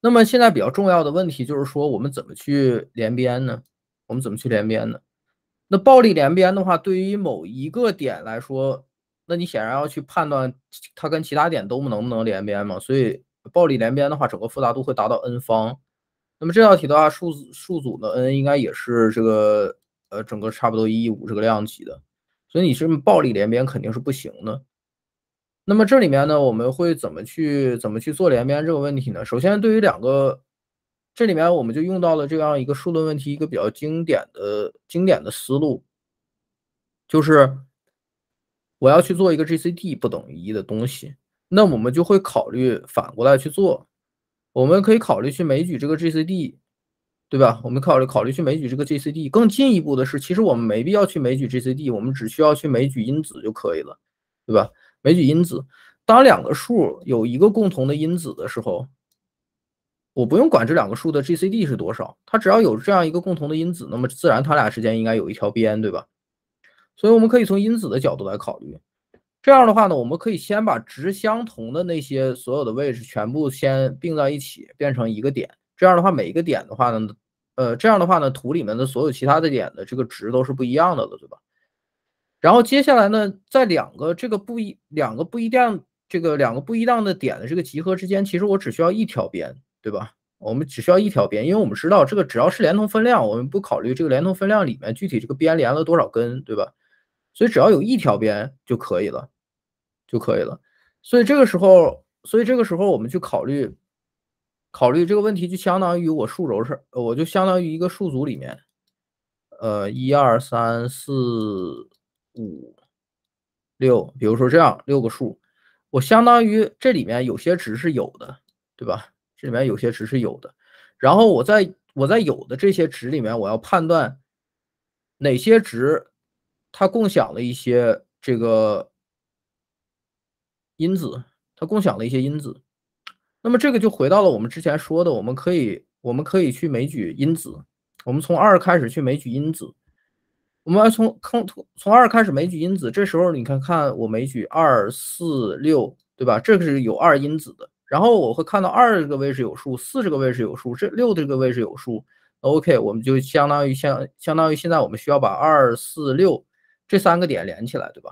那么现在比较重要的问题就是说，我们怎么去连边呢？我们怎么去连边呢？那暴力连边的话，对于某一个点来说，那你显然要去判断它跟其他点都能不能连边嘛。所以暴力连边的话，整个复杂度会达到 n 方。那么这道题的话，数字数组的 n 应该也是这个呃，整个差不多一亿五这个量级的。所以你是暴力连边肯定是不行的。那么这里面呢，我们会怎么去怎么去做连边这个问题呢？首先对于两个。这里面我们就用到了这样一个数论问题，一个比较经典的经典的思路，就是我要去做一个 gcd 不等于一的东西，那我们就会考虑反过来去做。我们可以考虑去枚举这个 gcd，对吧？我们考虑考虑去枚举这个 gcd。更进一步的是，其实我们没必要去枚举 gcd，我们只需要去枚举因子就可以了，对吧？枚举因子。当两个数有一个共同的因子的时候。我不用管这两个数的 GCD 是多少，它只要有这样一个共同的因子，那么自然它俩之间应该有一条边，对吧？所以我们可以从因子的角度来考虑。这样的话呢，我们可以先把值相同的那些所有的位置全部先并在一起，变成一个点。这样的话，每一个点的话呢，呃，这样的话呢，图里面的所有其他的点的这个值都是不一样的了，对吧？然后接下来呢，在两个这个不一两个不一样这个两个不一样的点的这个集合之间，其实我只需要一条边。对吧？我们只需要一条边，因为我们知道这个只要是连通分量，我们不考虑这个连通分量里面具体这个边连了多少根，对吧？所以只要有一条边就可以了，就可以了。所以这个时候，所以这个时候我们去考虑，考虑这个问题就相当于我数轴是，我就相当于一个数组里面，呃，一二三四五六，比如说这样六个数，我相当于这里面有些值是有的，对吧？这里面有些值是有的，然后我在我在有的这些值里面，我要判断哪些值它共享了一些这个因子，它共享了一些因子。那么这个就回到了我们之前说的，我们可以我们可以去枚举因子，我们从二开始去枚举因子，我们从从从二开始枚举因子。这时候你看看我枚举二四六，对吧？这个是有二因子的。然后我会看到二个位置有数，四十个位置有数，这六这个位置有数，OK，我们就相当于相相当于现在我们需要把二四六这三个点连起来，对吧？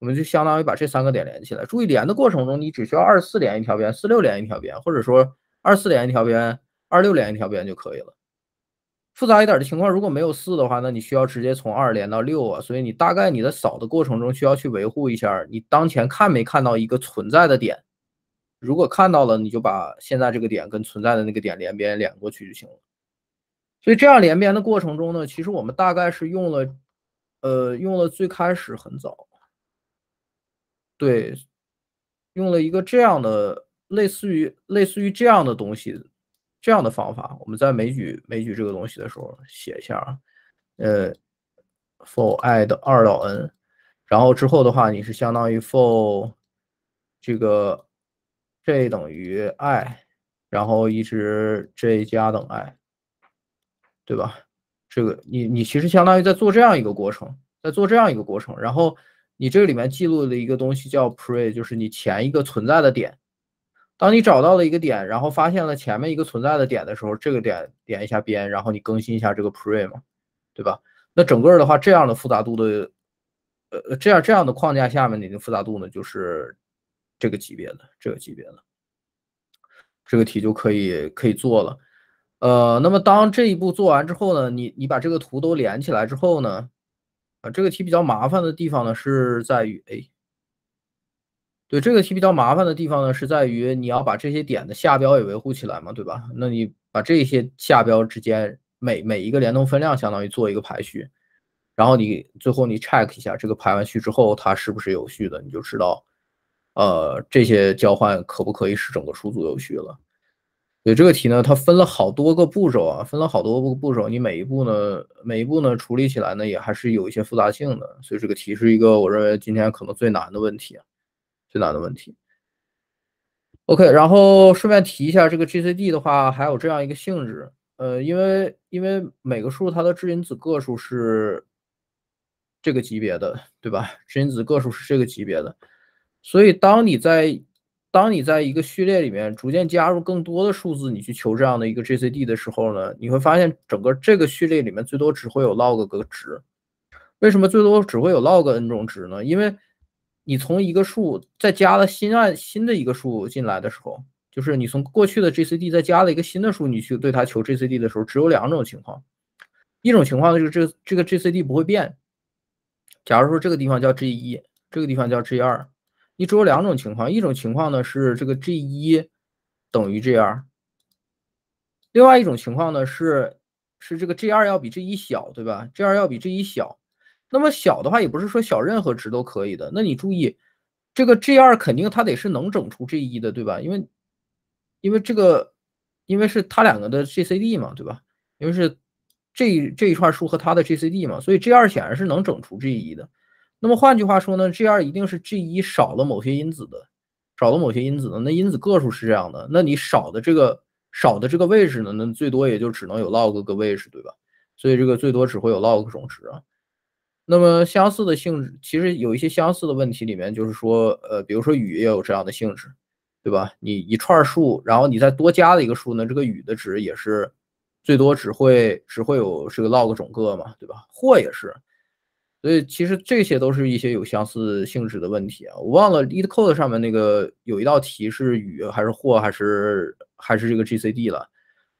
我们就相当于把这三个点连起来。注意连的过程中，你只需要二四连一条边，四六连一条边，或者说二四连一条边，二六连一条边就可以了。复杂一点的情况，如果没有四的话，那你需要直接从二连到六啊。所以你大概你的扫的过程中需要去维护一下，你当前看没看到一个存在的点。如果看到了，你就把现在这个点跟存在的那个点连边连过去就行了。所以这样连边的过程中呢，其实我们大概是用了，呃，用了最开始很早，对，用了一个这样的类似于类似于这样的东西，这样的方法。我们在枚举枚举这个东西的时候写一下啊，呃，for i 的二到 n，然后之后的话你是相当于 for 这个。j 等于 i，然后一直 j 加等 i，对吧？这个你你其实相当于在做这样一个过程，在做这样一个过程。然后你这里面记录的一个东西叫 pre，就是你前一个存在的点。当你找到了一个点，然后发现了前面一个存在的点的时候，这个点点一下边，然后你更新一下这个 pre 嘛，对吧？那整个的话，这样的复杂度的，呃，这样这样的框架下面你的复杂度呢，就是。这个级别的，这个级别的，这个题就可以可以做了。呃，那么当这一步做完之后呢，你你把这个图都连起来之后呢，啊，这个题比较麻烦的地方呢是在于哎，对，这个题比较麻烦的地方呢是在于你要把这些点的下标也维护起来嘛，对吧？那你把这些下标之间每每一个联动分量相当于做一个排序，然后你最后你 check 一下这个排完序之后它是不是有序的，你就知道。呃，这些交换可不可以使整个数组有序了？所以这个题呢，它分了好多个步骤啊，分了好多个步骤。你每一步呢，每一步呢处理起来呢，也还是有一些复杂性的。所以这个题是一个我认为今天可能最难的问题，最难的问题。OK，然后顺便提一下，这个 GCD 的话还有这样一个性质，呃，因为因为每个数它的质因子个数是这个级别的，对吧？质因子个数是这个级别的。所以，当你在当你在一个序列里面逐渐加入更多的数字，你去求这样的一个 GCD 的时候呢，你会发现整个这个序列里面最多只会有 log 个值。为什么最多只会有 log n 种值呢？因为你从一个数再加了新按新的一个数进来的时候，就是你从过去的 GCD 再加了一个新的数，你去对它求 GCD 的时候，只有两种情况。一种情况就是这这个 GCD 不会变。假如说这个地方叫 G 一，这个地方叫 G 二。你只有两种情况，一种情况呢是这个 g 一等于 g 二，另外一种情况呢是是这个 g 二要比 g 一小，对吧？g 二要比 g 一小，那么小的话也不是说小任何值都可以的。那你注意，这个 g 二肯定它得是能整出 g 一的，对吧？因为因为这个因为是它两个的 gcd 嘛，对吧？因为是这这一串数和它的 gcd 嘛，所以 g 二显然是能整出 g 一的。那么换句话说呢，G2 一定是 G1 少了某些因子的，少了某些因子的。那因子个数是这样的，那你少的这个少的这个位置呢，那最多也就只能有 log 个位置，对吧？所以这个最多只会有 log 种值啊。那么相似的性质，其实有一些相似的问题里面，就是说，呃，比如说雨也有这样的性质，对吧？你一串数，然后你再多加了一个数呢，这个雨的值也是最多只会只会有这个 log 种个嘛，对吧？或也是。所以其实这些都是一些有相似性质的问题啊。我忘了 l e a t c o d e 上面那个有一道题是与还是或还是还是这个 GCD 了。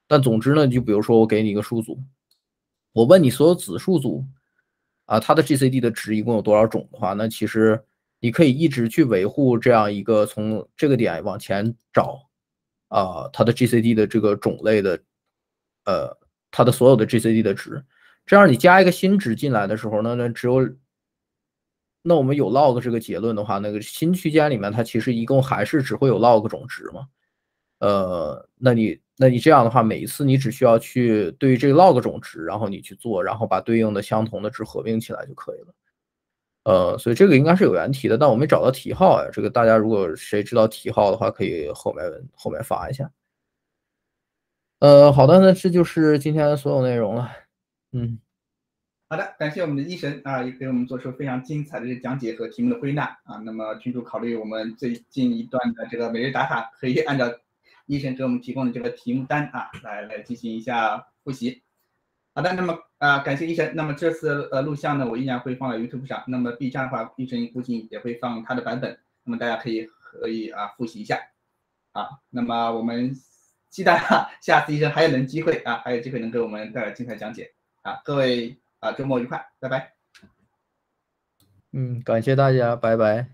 但总之呢，就比如说我给你一个数组，我问你所有子数组啊它的 GCD 的值一共有多少种的话，那其实你可以一直去维护这样一个从这个点往前找啊它的 GCD 的这个种类的呃它的所有的 GCD 的值。这样你加一个新值进来的时候，那那只有，那我们有 log 这个结论的话，那个新区间里面它其实一共还是只会有 log 种值嘛。呃，那你那你这样的话，每一次你只需要去对这个 log 种值，然后你去做，然后把对应的相同的值合并起来就可以了。呃，所以这个应该是有原题的，但我没找到题号呀。这个大家如果谁知道题号的话，可以后面后面发一下。呃，好的，那这就是今天所有内容了。嗯，好的，感谢我们的医生啊，也给我们做出非常精彩的讲解和题目的归纳啊。那么群主考虑我们最近一段的这个每日打卡，可以按照医生给我们提供的这个题目单啊，来来进行一下复习。好的，那么啊，感谢医生。那么这次呃录像呢，我依然会放在 YouTube 上。那么 B 站的话，医生估计也会放他的版本。那么大家可以可以啊复习一下啊。那么我们期待哈，下次医生还有能机会啊，还有机会能给我们带来精彩讲解。啊，各位啊，周末愉快，拜拜。嗯，感谢大家，拜拜。